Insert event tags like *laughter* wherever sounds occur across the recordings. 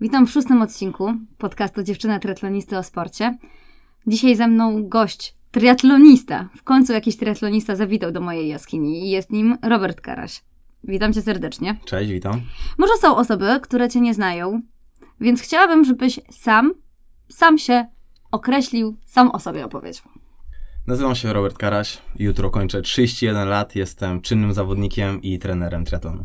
Witam w szóstym odcinku podcastu Dziewczyna Triatlonisty o sporcie. Dzisiaj ze mną gość, triatlonista. W końcu jakiś triatlonista zawitał do mojej jaskini i jest nim Robert Karaś. Witam cię serdecznie. Cześć, witam. Może są osoby, które cię nie znają, więc chciałabym, żebyś sam, sam się określił, sam o sobie opowiedział. Nazywam się Robert Karaś, jutro kończę 31 lat, jestem czynnym zawodnikiem i trenerem triatlonu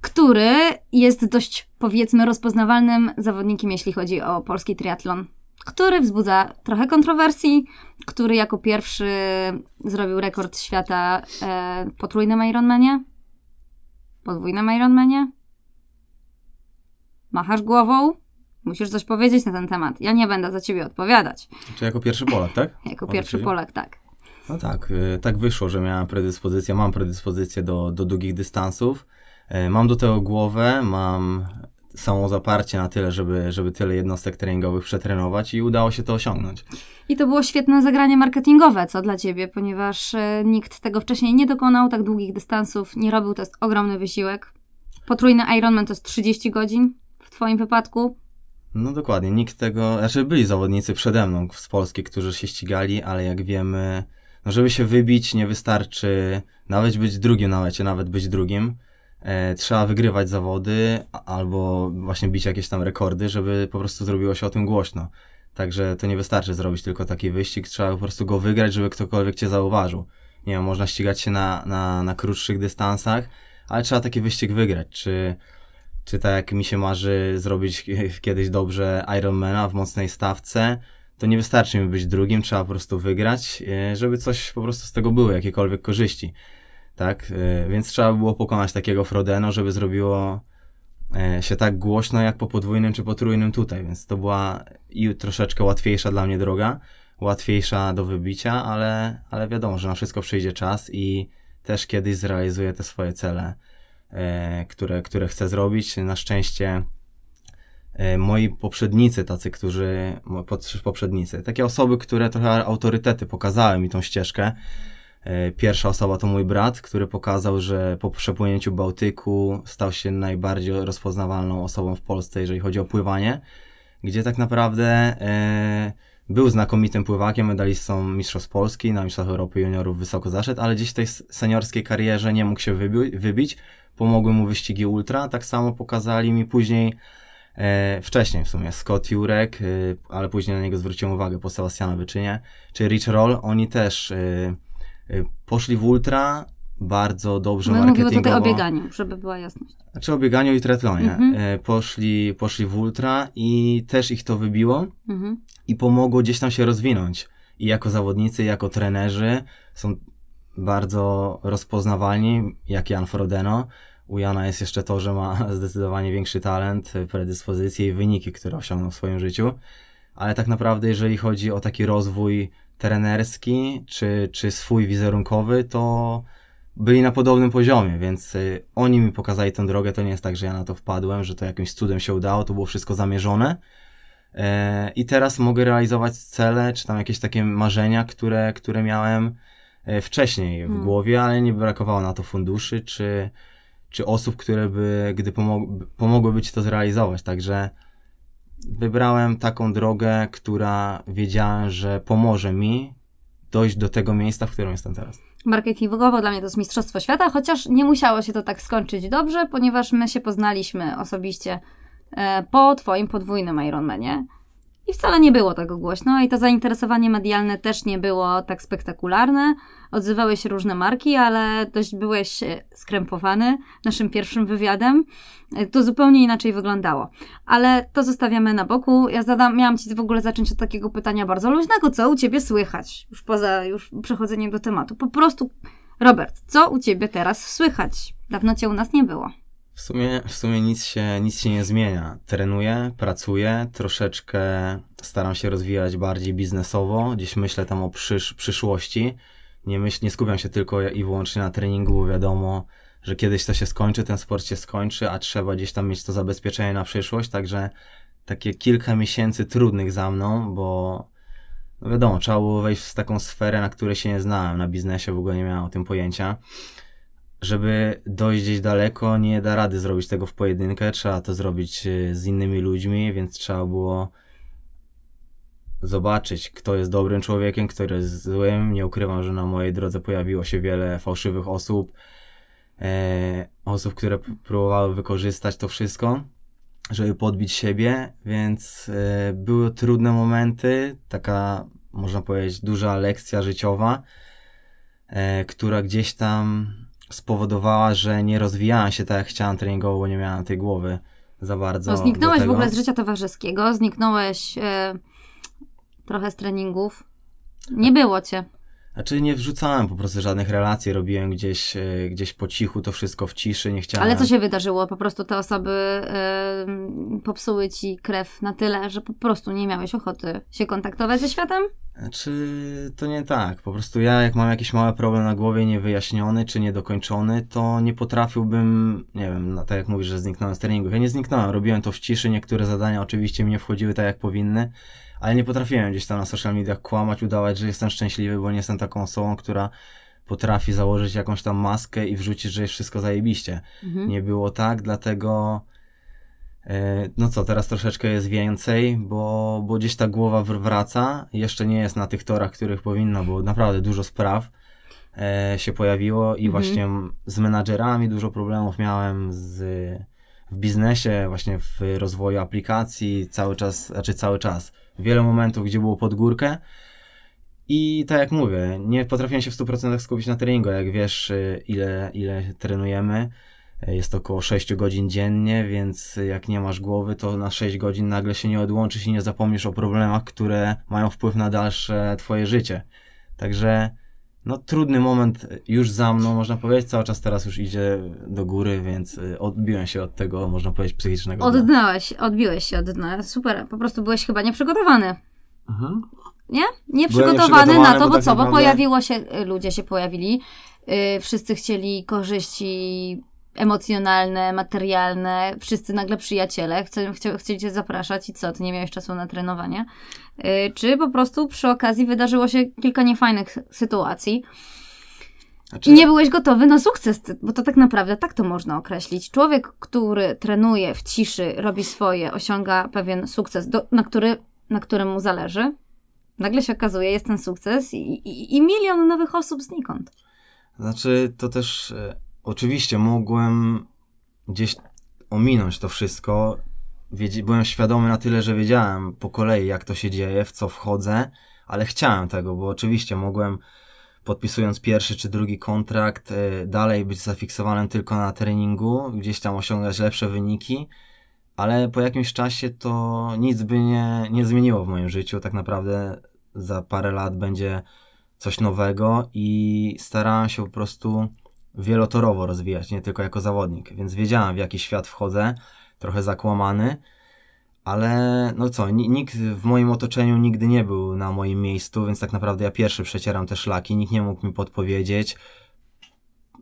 który jest dość, powiedzmy, rozpoznawalnym zawodnikiem, jeśli chodzi o polski triatlon, który wzbudza trochę kontrowersji, który jako pierwszy zrobił rekord świata e, potrójnym Ironmanie, podwójnym Ironmanie. Machasz głową? Musisz coś powiedzieć na ten temat. Ja nie będę za ciebie odpowiadać. Czy jako pierwszy Polak, tak? jako pierwszy ciebie? Polak, tak. No tak, y, tak wyszło, że miałem predyspozycję, mam predyspozycję do, do długich dystansów. E, mam do tego głowę, mam samo zaparcie na tyle, żeby, żeby tyle jednostek treningowych przetrenować i udało się to osiągnąć. I to było świetne zagranie marketingowe, co dla Ciebie, ponieważ e, nikt tego wcześniej nie dokonał, tak długich dystansów nie robił, to jest ogromny wysiłek. Potrójny Ironman to jest 30 godzin w Twoim wypadku. No dokładnie, nikt tego, znaczy byli zawodnicy przede mną z Polski, którzy się ścigali, ale jak wiemy, no żeby się wybić nie wystarczy nawet być drugim na lecie, nawet być drugim E, trzeba wygrywać zawody albo właśnie bić jakieś tam rekordy, żeby po prostu zrobiło się o tym głośno. Także to nie wystarczy zrobić tylko taki wyścig, trzeba po prostu go wygrać, żeby ktokolwiek cię zauważył. Nie wiem, można ścigać się na, na, na krótszych dystansach, ale trzeba taki wyścig wygrać. Czy, czy tak jak mi się marzy zrobić kiedyś dobrze Ironmana w mocnej stawce, to nie wystarczy mi być drugim, trzeba po prostu wygrać, e, żeby coś po prostu z tego było, jakiekolwiek korzyści tak? E, więc trzeba było pokonać takiego Frodeno, żeby zrobiło e, się tak głośno jak po podwójnym czy potrójnym tutaj, więc to była i troszeczkę łatwiejsza dla mnie droga, łatwiejsza do wybicia, ale, ale wiadomo, że na wszystko przyjdzie czas i też kiedyś zrealizuję te swoje cele, e, które, które chcę zrobić. Na szczęście moi poprzednicy, tacy, którzy, poprzednicy, takie osoby, które trochę autorytety pokazały mi tą ścieżkę, E, pierwsza osoba to mój brat, który pokazał, że po przepłynięciu Bałtyku stał się najbardziej rozpoznawalną osobą w Polsce, jeżeli chodzi o pływanie, gdzie tak naprawdę e, był znakomitym pływakiem, medalistą Mistrzostw Polski, na Mistrzostwach Europy Juniorów wysoko zaszedł, ale gdzieś w tej seniorskiej karierze nie mógł się wybić. Pomogły mu wyścigi ultra, tak samo pokazali mi później, e, wcześniej w sumie, Scott Jurek, e, ale później na niego zwróciłem uwagę po Sebastiana Wyczynie, czy Rich Roll, oni też... E, Y, poszli w ultra, bardzo dobrze My marketingowo. Mówimy tutaj o bieganiu, żeby była jasność. Znaczy o bieganiu i triatlonie. Mhm. Y, poszli, poszli w ultra i też ich to wybiło mhm. i pomogło gdzieś tam się rozwinąć. I jako zawodnicy, i jako trenerzy są bardzo rozpoznawalni, jak Jan Frodeno. U Jana jest jeszcze to, że ma *laughs* zdecydowanie większy talent, predyspozycje i wyniki, które osiągnął w swoim życiu. Ale tak naprawdę, jeżeli chodzi o taki rozwój trenerski czy, czy swój wizerunkowy, to byli na podobnym poziomie, więc y, oni mi pokazali tę drogę. To nie jest tak, że ja na to wpadłem, że to jakimś cudem się udało, to było wszystko zamierzone. E, I teraz mogę realizować cele, czy tam jakieś takie marzenia, które, które miałem e, wcześniej w hmm. głowie, ale nie brakowało na to funduszy, czy, czy osób, które by, gdy pomog pomogłyby to zrealizować. Także wybrałem taką drogę, która wiedziałem, że pomoże mi dojść do tego miejsca, w którym jestem teraz. Marketingowo dla mnie to jest Mistrzostwo Świata, chociaż nie musiało się to tak skończyć dobrze, ponieważ my się poznaliśmy osobiście e, po Twoim podwójnym Ironmanie. I wcale nie było tego głośno i to zainteresowanie medialne też nie było tak spektakularne. Odzywały się różne marki, ale dość byłeś e, skrępowany naszym pierwszym wywiadem. E, to zupełnie inaczej wyglądało. Ale to zostawiamy na boku. Ja zadam, miałam Ci w ogóle zacząć od takiego pytania bardzo luźnego. Co u Ciebie słychać? Już poza już przechodzeniem do tematu. Po prostu, Robert, co u Ciebie teraz słychać? Dawno Cię u nas nie było. W sumie, w sumie nic, się, nic się nie zmienia. Trenuję, pracuję, troszeczkę staram się rozwijać bardziej biznesowo, gdzieś myślę tam o przysz, przyszłości. Nie, myśl, nie skupiam się tylko i wyłącznie na treningu, bo wiadomo, że kiedyś to się skończy, ten sport się skończy, a trzeba gdzieś tam mieć to zabezpieczenie na przyszłość, także takie kilka miesięcy trudnych za mną, bo no wiadomo, trzeba było wejść w taką sferę, na której się nie znałem, na biznesie w ogóle nie miałem o tym pojęcia żeby dojść gdzieś daleko, nie da rady zrobić tego w pojedynkę, trzeba to zrobić y, z innymi ludźmi, więc trzeba było zobaczyć, kto jest dobrym człowiekiem, kto jest złym. Nie ukrywam, że na mojej drodze pojawiło się wiele fałszywych osób, e, osób, które próbowały wykorzystać to wszystko, żeby podbić siebie, więc e, były trudne momenty, taka, można powiedzieć, duża lekcja życiowa, e, która gdzieś tam spowodowała, że nie rozwijałam się tak jak chciałam treningowo, bo nie miałam tej głowy za bardzo. No, zniknąłeś w ogóle z życia towarzyskiego, zniknąłeś e, trochę z treningów. Nie było cię. Znaczy nie wrzucałem po prostu żadnych relacji, robiłem gdzieś, e, gdzieś po cichu, to wszystko w ciszy, nie chciałem. Ale co się wydarzyło? Po prostu te osoby yy, popsuły ci krew na tyle, że po prostu nie miałeś ochoty się kontaktować ze światem? Znaczy to nie tak. Po prostu ja jak mam jakiś mały problem na głowie niewyjaśniony czy niedokończony, to nie potrafiłbym, nie wiem, no, tak jak mówisz, że zniknąłem z treningów. Ja nie zniknąłem, robiłem to w ciszy, niektóre zadania oczywiście mi nie wchodziły tak jak powinny ale nie potrafiłem gdzieś tam na social mediach kłamać, udawać, że jestem szczęśliwy, bo nie jestem taką osobą, która potrafi założyć jakąś tam maskę i wrzucić, że jest wszystko zajebiście. Mhm. Nie było tak, dlatego e, no co, teraz troszeczkę jest więcej, bo, bo gdzieś ta głowa wraca, jeszcze nie jest na tych torach, których powinna, bo naprawdę dużo spraw e, się pojawiło i mhm. właśnie z menadżerami dużo problemów miałem z, w biznesie, właśnie w rozwoju aplikacji, cały czas, znaczy cały czas wiele momentów, gdzie było pod górkę. I tak jak mówię, nie potrafiłem się w 100% skupić na treningu. Jak wiesz, y, ile, ile trenujemy, y, jest to około 6 godzin dziennie, więc jak nie masz głowy, to na 6 godzin nagle się nie odłączysz i nie zapomnisz o problemach, które mają wpływ na dalsze twoje życie. Także no, trudny moment już za mną, można powiedzieć. Cały czas teraz już idzie do góry, więc y, odbiłem się od tego, można powiedzieć, psychicznego. Oddnałeś, dna. odbiłeś się od dna. Super, po prostu byłeś chyba nieprzygotowany. Mhm. Nie? Nieprzygotowany na to, bo, bo tak co? Naprawdę... Bo pojawiło się, y, ludzie się pojawili, yy, wszyscy chcieli korzyści emocjonalne, materialne, wszyscy nagle przyjaciele, chcą, chcą, chcieli cię zapraszać i co, ty nie miałeś czasu na trenowanie. Y, czy po prostu przy okazji wydarzyło się kilka niefajnych sytuacji. Znaczy... I nie byłeś gotowy na sukces, bo to tak naprawdę tak to można określić. Człowiek, który trenuje w ciszy, robi swoje, osiąga pewien sukces, do, na, który, na którym mu zależy, nagle się okazuje, jest ten sukces i, i, i milion nowych osób znikąd. Znaczy, to też e, Oczywiście mogłem gdzieś ominąć to wszystko. byłem świadomy na tyle, że wiedziałem po kolei, jak to się dzieje, w co wchodzę, ale chciałem tego, bo oczywiście mogłem, podpisując pierwszy czy drugi kontrakt, y, dalej być zafiksowanym tylko na treningu, gdzieś tam osiągać lepsze wyniki, ale po jakimś czasie to nic by nie, nie zmieniło w moim życiu. Tak naprawdę za parę lat będzie coś nowego i starałem się po prostu wielotorowo rozwijać, nie tylko jako zawodnik, więc wiedziałem w jaki świat wchodzę, trochę zakłamany, ale no co, nikt w moim otoczeniu nigdy nie był na moim miejscu, więc tak naprawdę ja pierwszy przecieram te szlaki, nikt nie mógł mi podpowiedzieć,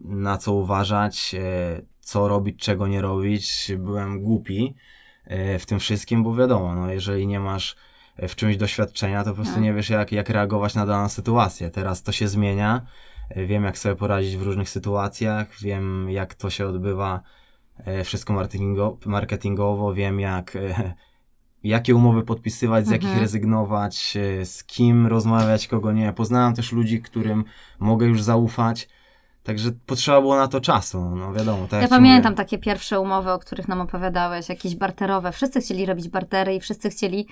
na co uważać, e, co robić, czego nie robić. Byłem głupi e, w tym wszystkim, bo wiadomo, no jeżeli nie masz e, w czymś doświadczenia, to po prostu tak. nie wiesz, jak, jak reagować na daną sytuację. Teraz to się zmienia Wiem, jak sobie poradzić w różnych sytuacjach, wiem, jak to się odbywa e, wszystko marketingo, marketingowo, wiem, jak, e, *laughs* jakie umowy podpisywać, z jakich mhm. rezygnować, e, z kim rozmawiać, kogo nie. Poznałem też ludzi, którym mogę już zaufać. Także potrzeba było na to czasu, no wiadomo. Tak ja pamiętam mówię. takie pierwsze umowy, o których nam opowiadałeś, jakieś barterowe. Wszyscy chcieli robić bartery i wszyscy chcieli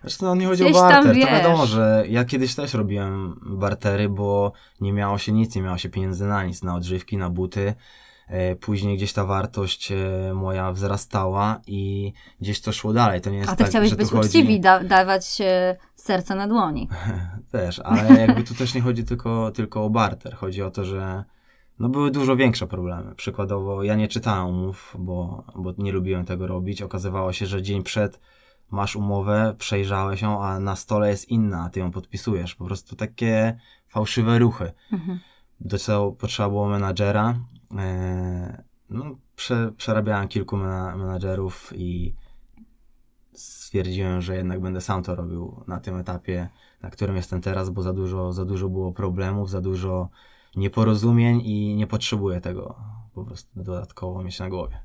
Zresztą on no, nie chodzi Gdzieś o barter, to wiadomo, że ja kiedyś też robiłem bartery, bo nie miało się nic, nie miało się pieniędzy na nic, na odżywki, na buty. E, później gdzieś ta wartość e, moja wzrastała i gdzieś to szło dalej. To nie jest A ty tak, chciałeś być chodzi... uczciwi, da dawać e, serce na dłoni. *laughs* też, ale jakby tu też nie chodzi tylko, tylko o barter. Chodzi o to, że no były dużo większe problemy. Przykładowo ja nie czytałem umów, bo, bo nie lubiłem tego robić. Okazywało się, że dzień przed masz umowę, przejrzałeś ją, a na stole jest inna, a ty ją podpisujesz. Po prostu takie fałszywe ruchy. Mhm. Do tego potrzeba było menadżera. E, no, prze, przerabiałem kilku menadżerów i stwierdziłem, że jednak będę sam to robił na tym etapie, na którym jestem teraz, bo za dużo, za dużo było problemów, za dużo nieporozumień i nie potrzebuję tego po prostu dodatkowo mieć na głowie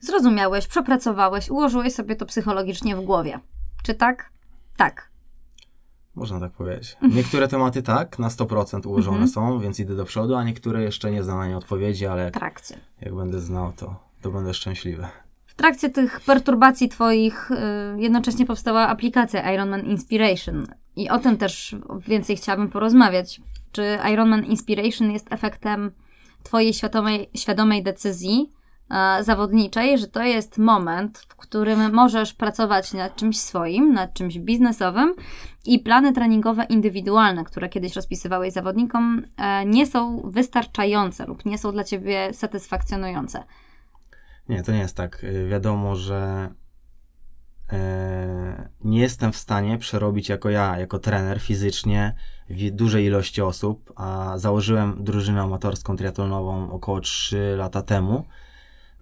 zrozumiałeś, przepracowałeś, ułożyłeś sobie to psychologicznie w głowie. Czy tak? Tak. Można tak powiedzieć. Mhm. Niektóre tematy tak, na 100% ułożone mhm. są, więc idę do przodu, a niektóre jeszcze nie znam na nie odpowiedzi, ale jak, trakcie. jak będę znał, to, to będę szczęśliwy. W trakcie tych perturbacji Twoich y, jednocześnie powstała aplikacja Ironman Inspiration. I o tym też więcej chciałabym porozmawiać. Czy Ironman Inspiration jest efektem Twojej świadomej, świadomej decyzji E, zawodniczej, że to jest moment, w którym możesz pracować nad czymś swoim, nad czymś biznesowym i plany treningowe indywidualne, które kiedyś rozpisywałeś zawodnikom, e, nie są wystarczające lub nie są dla ciebie satysfakcjonujące. Nie, to nie jest tak. Y, wiadomo, że e, nie jestem w stanie przerobić jako ja, jako trener fizycznie dużej ilości osób, a założyłem drużynę amatorską triatlonową około 3 lata temu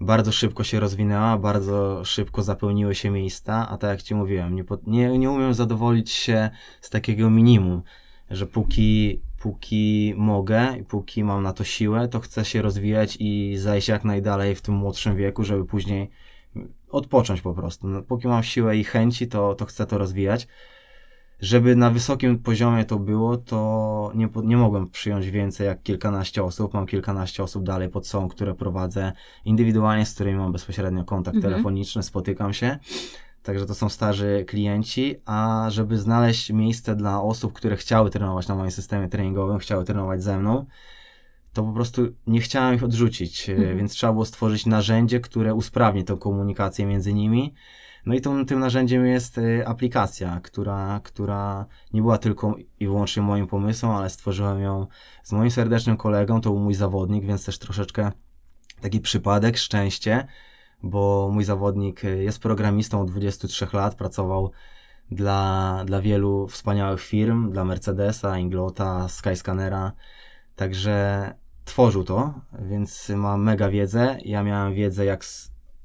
bardzo szybko się rozwinęła, bardzo szybko zapełniły się miejsca, a tak jak Ci mówiłem, nie, nie, nie umiem zadowolić się z takiego minimum, że póki, póki mogę i póki mam na to siłę, to chcę się rozwijać i zajść jak najdalej w tym młodszym wieku, żeby później odpocząć po prostu. No, póki mam siłę i chęci, to, to chcę to rozwijać żeby na wysokim poziomie to było, to nie, nie mogłem przyjąć więcej jak kilkanaście osób. Mam kilkanaście osób dalej pod sobą, które prowadzę indywidualnie, z którymi mam bezpośrednio kontakt mhm. telefoniczny, spotykam się. Także to są starzy klienci, a żeby znaleźć miejsce dla osób, które chciały trenować na moim systemie treningowym, chciały trenować ze mną, to po prostu nie chciałem ich odrzucić, mhm. więc trzeba było stworzyć narzędzie, które usprawni tę komunikację między nimi no i tą, tym narzędziem jest y, aplikacja, która, która nie była tylko i wyłącznie moim pomysłem, ale stworzyłem ją z moim serdecznym kolegą, to był mój zawodnik, więc też troszeczkę taki przypadek, szczęście, bo mój zawodnik y, jest programistą od 23 lat, pracował dla, dla wielu wspaniałych firm, dla Mercedesa, Inglota, Skyscannera, także tworzył to, więc ma mega wiedzę. Ja miałem wiedzę, jak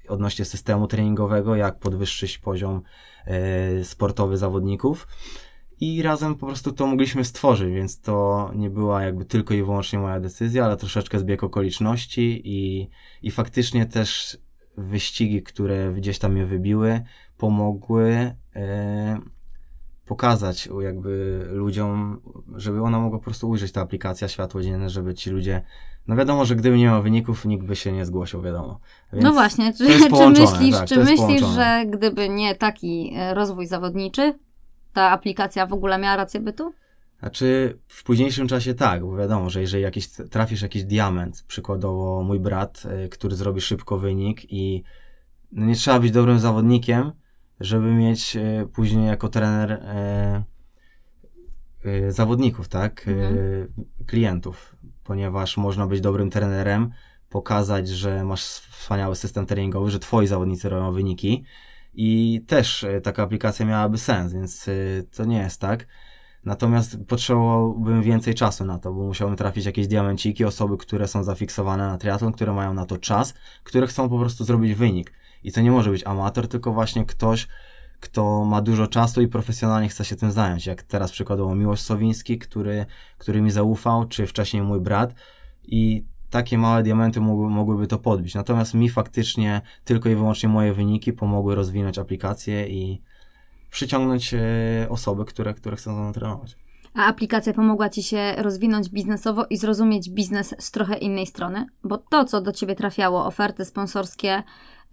odnośnie systemu treningowego, jak podwyższyć poziom e, sportowy zawodników. I razem po prostu to mogliśmy stworzyć, więc to nie była jakby tylko i wyłącznie moja decyzja, ale troszeczkę zbieg okoliczności i, i faktycznie też wyścigi, które gdzieś tam mnie wybiły, pomogły e, pokazać jakby ludziom, żeby ona mogła po prostu ujrzeć ta aplikacja światło dzienne, żeby ci ludzie no wiadomo, że gdyby nie miał wyników, nikt by się nie zgłosił, wiadomo. No Więc no właśnie, czy, tak, czy myślisz, tak, czy myślisz że gdyby nie taki e, rozwój zawodniczy, ta aplikacja w ogóle miała rację bytu? Znaczy, w późniejszym czasie tak, bo wiadomo, że jeżeli jakiś, trafisz jakiś diament, przykładowo mój brat, e, który zrobi szybko wynik i no nie trzeba być dobrym zawodnikiem, żeby mieć e, później jako trener zawodników, tak? Mhm. klientów ponieważ można być dobrym trenerem, pokazać, że masz wspaniały system treningowy, że twoi zawodnicy robią wyniki i też e, taka aplikacja miałaby sens, więc e, to nie jest tak. Natomiast potrzebowałbym więcej czasu na to, bo musiałbym trafić jakieś diamenciki, osoby, które są zafiksowane na triatlon, które mają na to czas, które chcą po prostu zrobić wynik. I to nie może być amator, tylko właśnie ktoś, kto ma dużo czasu i profesjonalnie chce się tym zająć, jak teraz przykładowo Miłosz Sowiński, który, który mi zaufał, czy wcześniej mój brat i takie małe diamenty mogły, mogłyby to podbić. Natomiast mi faktycznie tylko i wyłącznie moje wyniki pomogły rozwinąć aplikację i przyciągnąć e, osoby, które, które chcą ze mną trenować. A aplikacja pomogła Ci się rozwinąć biznesowo i zrozumieć biznes z trochę innej strony? Bo to, co do Ciebie trafiało, oferty sponsorskie,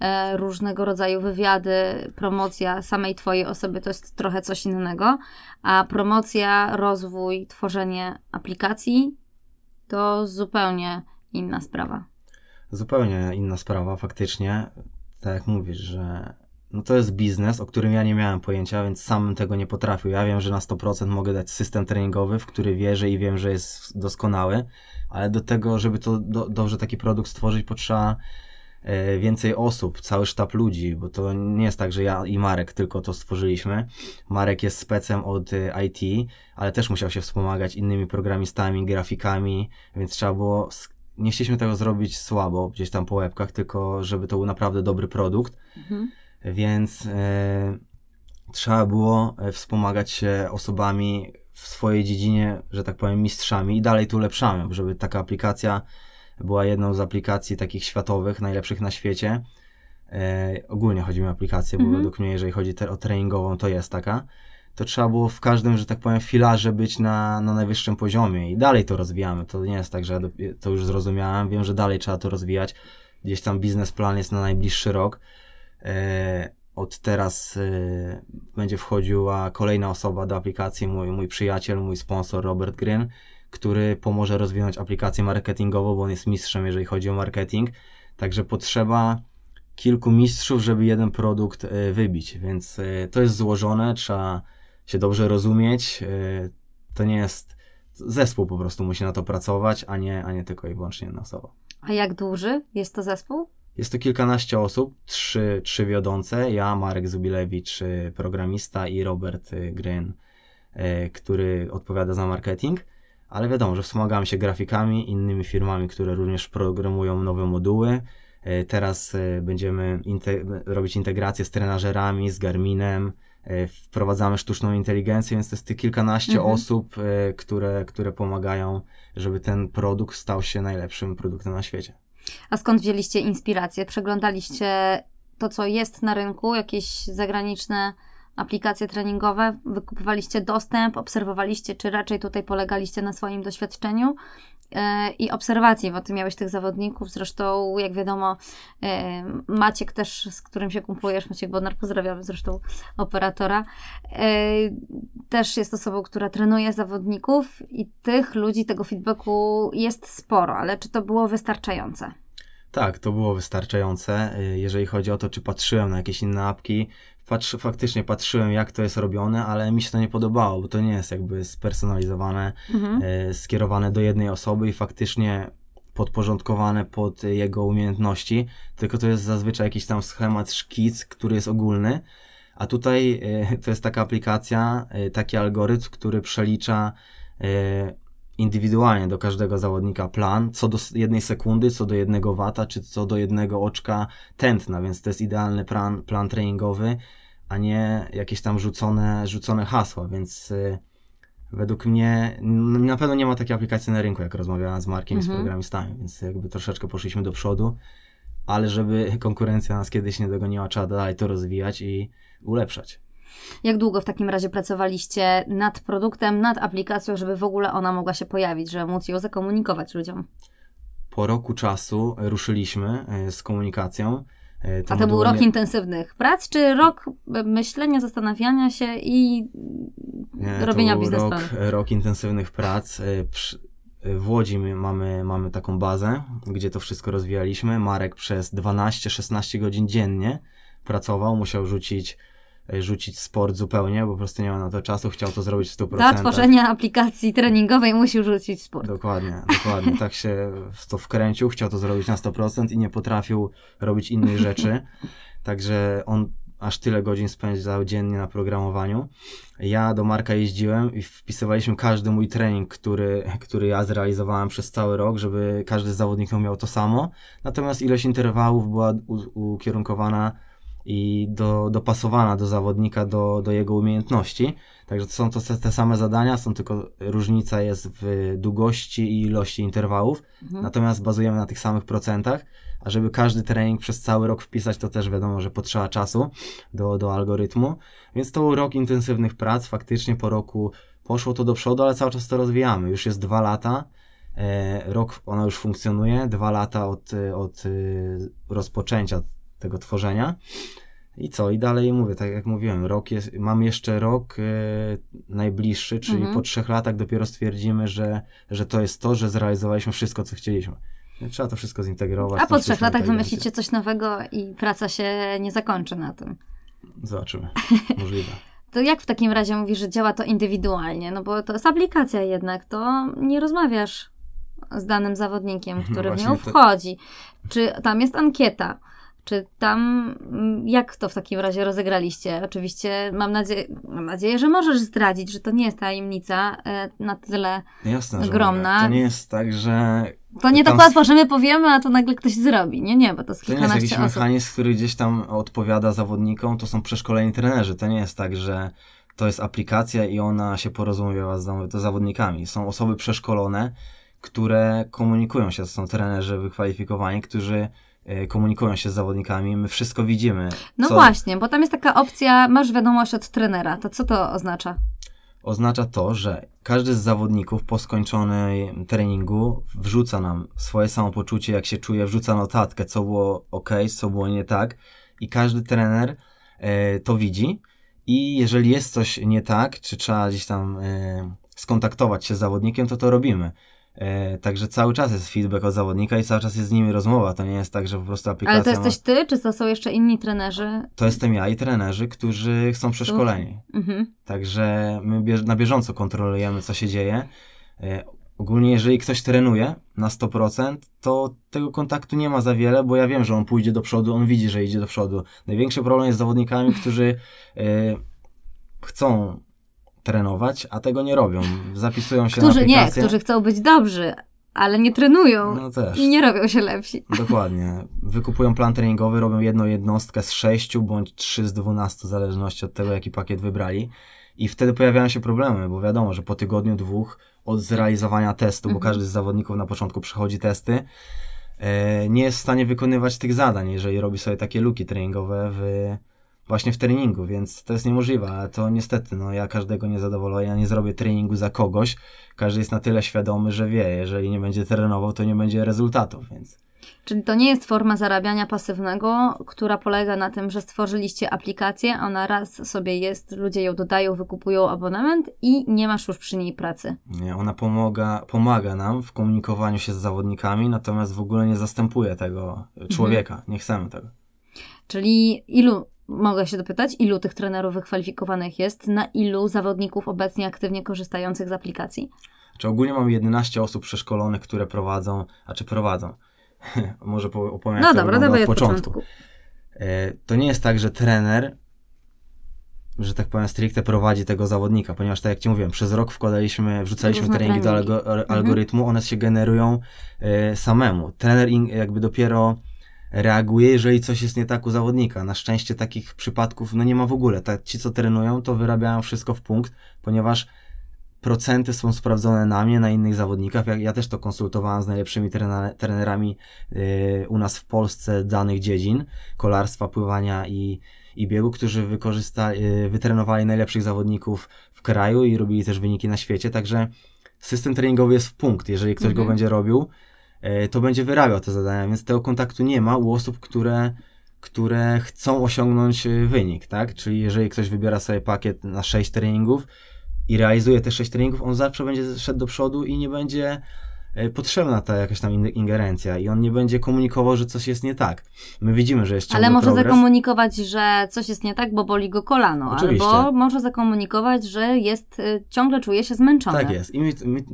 E, różnego rodzaju wywiady, promocja samej Twojej osoby to jest trochę coś innego, a promocja, rozwój, tworzenie aplikacji to zupełnie inna sprawa. Zupełnie inna sprawa, faktycznie. Tak jak mówisz, że no to jest biznes, o którym ja nie miałem pojęcia, więc sam tego nie potrafił. Ja wiem, że na 100% mogę dać system treningowy, w który wierzę i wiem, że jest doskonały, ale do tego, żeby to do, dobrze taki produkt stworzyć, potrzeba E, więcej osób, cały sztab ludzi, bo to nie jest tak, że ja i Marek tylko to stworzyliśmy. Marek jest specem od e, IT, ale też musiał się wspomagać innymi programistami, grafikami, więc trzeba było, nie chcieliśmy tego zrobić słabo, gdzieś tam po łebkach, tylko żeby to był naprawdę dobry produkt, mhm. więc e, trzeba było e, wspomagać się osobami w swojej dziedzinie, że tak powiem, mistrzami i dalej tu ulepszamy, żeby taka aplikacja była jedną z aplikacji takich światowych, najlepszych na świecie. E, ogólnie chodzi mi o aplikację, bo mm-hmm. według mnie, jeżeli chodzi te, o treningową, to jest taka. To trzeba było w każdym, że tak powiem, filarze być na, na najwyższym poziomie i dalej to rozwijamy. To nie jest tak, że ja do, to już zrozumiałem, wiem, że dalej trzeba to rozwijać. Gdzieś tam biznesplan jest na najbliższy rok. E, od teraz y, będzie wchodziła kolejna osoba do aplikacji, mój, mój przyjaciel, mój sponsor Robert Green, który pomoże rozwinąć aplikację marketingową, bo on jest mistrzem, jeżeli chodzi o marketing. Także potrzeba kilku mistrzów, żeby jeden produkt e, wybić, więc e, to jest złożone, trzeba się dobrze rozumieć. E, to nie jest zespół, po prostu musi na to pracować, a nie, a nie tylko i wyłącznie jedna osoba. A jak duży jest to zespół? Jest to kilkanaście osób, trzy, trzy wiodące, ja, Marek Zubilewicz, programista i Robert Gryn, który odpowiada za marketing ale wiadomo, że wspomagałem się grafikami, innymi firmami, które również programują nowe moduły. E, teraz e, będziemy inte robić integrację z trenażerami, z Garminem, e, wprowadzamy sztuczną inteligencję, więc to jest tych kilkanaście mhm. osób, które, które pomagają, żeby ten produkt stał się najlepszym produktem na świecie. A skąd wzięliście inspirację? Przeglądaliście to, co jest na rynku, jakieś zagraniczne aplikacje treningowe, wykupywaliście dostęp, obserwowaliście, czy raczej tutaj polegaliście na swoim doświadczeniu e, i obserwacji, bo ty miałeś tych zawodników, zresztą jak wiadomo e, Maciek też, z którym się kumplujesz, Maciek Bodnar, pozdrawiam zresztą operatora, e, też jest osobą, która trenuje zawodników i tych ludzi, tego feedbacku jest sporo, ale czy to było wystarczające? Tak, to było wystarczające. Jeżeli chodzi o to, czy patrzyłem na jakieś inne apki, patrzy, faktycznie patrzyłem, jak to jest robione, ale mi się to nie podobało, bo to nie jest jakby spersonalizowane, mhm. e, skierowane do jednej osoby i faktycznie podporządkowane pod jego umiejętności, tylko to jest zazwyczaj jakiś tam schemat, szkic, który jest ogólny. A tutaj e, to jest taka aplikacja, e, taki algorytm, który przelicza e, indywidualnie do każdego zawodnika plan, co do jednej sekundy, co do jednego wata, czy co do jednego oczka tętna, więc to jest idealny plan, plan treningowy a nie jakieś tam rzucone, rzucone hasła, więc y, według mnie na pewno nie ma takiej aplikacji na rynku, jak rozmawiałam z Markiem mhm. i z mhm. programistami, więc jakby troszeczkę poszliśmy do przodu, ale żeby konkurencja nas kiedyś nie dogoniła, trzeba dalej to rozwijać i ulepszać. Jak długo w takim razie pracowaliście nad produktem, nad aplikacją, żeby w ogóle ona mogła się pojawić, żeby móc ją zakomunikować ludziom? Po roku czasu ruszyliśmy y, z komunikacją. E, A to był rok nie... intensywnych prac, czy rok myślenia, zastanawiania się i nie, robienia biznesu? Rok, rok intensywnych prac. E, e, w Łodzi mamy, mamy taką bazę, gdzie to wszystko rozwijaliśmy. Marek przez 12-16 godzin dziennie pracował, musiał rzucić E, rzucić sport zupełnie, bo po prostu nie ma na to czasu, chciał to zrobić w 100%. Dla tworzenia aplikacji treningowej musi rzucić sport. Dokładnie, dokładnie. Tak się w to wkręcił, chciał to zrobić na 100% i nie potrafił robić innych rzeczy. Także on aż tyle godzin spędzał dziennie na programowaniu. Ja do Marka jeździłem i wpisywaliśmy każdy mój trening, który, który ja zrealizowałem przez cały rok, żeby każdy z zawodników miał to samo. Natomiast ilość interwałów była ukierunkowana i do, dopasowana do zawodnika, do, do jego umiejętności. Także są to te same zadania, są tylko różnica jest w długości i ilości interwałów, mhm. natomiast bazujemy na tych samych procentach, a żeby każdy trening przez cały rok wpisać, to też wiadomo, że potrzeba czasu do, do algorytmu, więc to był rok intensywnych prac, faktycznie po roku poszło to do przodu, ale cały czas to rozwijamy, już jest dwa lata, e, rok ona już funkcjonuje, dwa lata od, od e, rozpoczęcia tego tworzenia. I co? I dalej mówię, tak jak mówiłem, rok jest, mam jeszcze rok e, najbliższy, czyli mhm. po trzech latach dopiero stwierdzimy, że, że to jest to, że zrealizowaliśmy wszystko, co chcieliśmy. Trzeba to wszystko zintegrować. A po trzech latach wymyślicie coś nowego i praca się nie zakończy na tym. Zobaczymy. *laughs* Możliwe. to jak w takim razie mówisz, że działa to indywidualnie? No bo to jest aplikacja jednak, to nie rozmawiasz z danym zawodnikiem, mhm, który no w nią wchodzi. To... Czy tam jest ankieta? Czy tam, mm, jak to w takim razie rozegraliście? Oczywiście mam nadzieję, mam nadzieję, że możesz zdradzić, że to nie jest tajemnica e, na tyle no Jasne, ogromna. Że to nie jest tak, że... To nie tak łatwo, że my powiemy, a to nagle ktoś zrobi. Nie, nie, bo to jest To nie jest jakiś osób. mechanizm, który gdzieś tam odpowiada zawodnikom, to są przeszkoleni trenerzy. To nie jest tak, że to jest aplikacja i ona się porozumiewa z zawodnikami. Są osoby przeszkolone, które komunikują się, to są trenerzy wykwalifikowani, którzy E, komunikują się z zawodnikami, my wszystko widzimy. No co... właśnie, bo tam jest taka opcja, masz wiadomość od trenera, to co to oznacza? Oznacza to, że każdy z zawodników po skończonym treningu wrzuca nam swoje samopoczucie, jak się czuje, wrzuca notatkę, co było ok, co było nie tak i każdy trener e, to widzi i jeżeli jest coś nie tak, czy trzeba gdzieś tam e, skontaktować się z zawodnikiem, to to robimy. E, także cały czas jest feedback od zawodnika i cały czas jest z nimi rozmowa. To nie jest tak, że po prostu aplikacja. Ale to jesteś ma... ty, czy to są jeszcze inni trenerzy? To jestem ja i trenerzy, którzy są przeszkoleni. Mhm. Także my na bieżąco kontrolujemy, co się dzieje. E, ogólnie, jeżeli ktoś trenuje na 100%, to tego kontaktu nie ma za wiele, bo ja wiem, że on pójdzie do przodu, on widzi, że idzie do przodu. Największy problem jest z zawodnikami, którzy e, chcą trenować, a tego nie robią. Zapisują się którzy na aplikację. nie, którzy chcą być dobrzy, ale nie trenują no i nie robią się lepsi. Dokładnie. Wykupują plan treningowy, robią jedną jednostkę z sześciu bądź trzy z dwunastu, w zależności od tego, jaki pakiet wybrali. I wtedy pojawiają się problemy, bo wiadomo, że po tygodniu, dwóch od zrealizowania testu, bo mhm. każdy z zawodników na początku przechodzi testy, e, nie jest w stanie wykonywać tych zadań, jeżeli robi sobie takie luki treningowe w, właśnie w treningu, więc to jest niemożliwe, ale to niestety, no ja każdego nie zadowolę, ja nie zrobię treningu za kogoś, każdy jest na tyle świadomy, że wie, jeżeli nie będzie trenował, to nie będzie rezultatów, więc... Czyli to nie jest forma zarabiania pasywnego, która polega na tym, że stworzyliście aplikację, ona raz sobie jest, ludzie ją dodają, wykupują abonament i nie masz już przy niej pracy. Nie, ona pomaga, pomaga nam w komunikowaniu się z zawodnikami, natomiast w ogóle nie zastępuje tego mhm. człowieka, mhm. nie chcemy tego. Czyli ilu Mogę się dopytać, ilu tych trenerów wykwalifikowanych jest, na ilu zawodników obecnie aktywnie korzystających z aplikacji? Czy ogólnie mam 11 osób przeszkolonych, które prowadzą, a czy prowadzą? *laughs* Może opowiem, no dobra, od początku. E, to nie jest tak, że trener, że tak powiem, stricte prowadzi tego zawodnika, ponieważ tak jak Ci mówiłem, przez rok wkładaliśmy, wrzucaliśmy Różne treningi, do mhm. algorytmu, mhm. one się generują e, samemu. Trener jakby dopiero reaguje, jeżeli coś jest nie tak u zawodnika. Na szczęście takich przypadków no nie ma w ogóle. Ta, ci, co trenują, to wyrabiają wszystko w punkt, ponieważ procenty są sprawdzone na mnie, na innych zawodnikach. Ja, ja też to konsultowałem z najlepszymi trenerami yy, u nas w Polsce danych dziedzin, kolarstwa, pływania i, i biegu, którzy wykorzysta, yy, wytrenowali najlepszych zawodników w kraju i robili też wyniki na świecie, także system treningowy jest w punkt. Jeżeli ktoś mhm. go będzie robił, E, to będzie wyrabiał te zadania, więc tego kontaktu nie ma u osób, które, które chcą osiągnąć e, wynik, tak? Czyli jeżeli ktoś wybiera sobie pakiet na 6 treningów i realizuje te 6 treningów, on zawsze będzie szedł do przodu i nie będzie e, potrzebna ta jakaś tam ingerencja i on nie będzie komunikował, że coś jest nie tak. My widzimy, że jest ciągle Ale może progres. zakomunikować, że coś jest nie tak, bo boli go kolano. Oczywiście. Albo może zakomunikować, że jest, y, ciągle czuje się zmęczony. Tak jest. I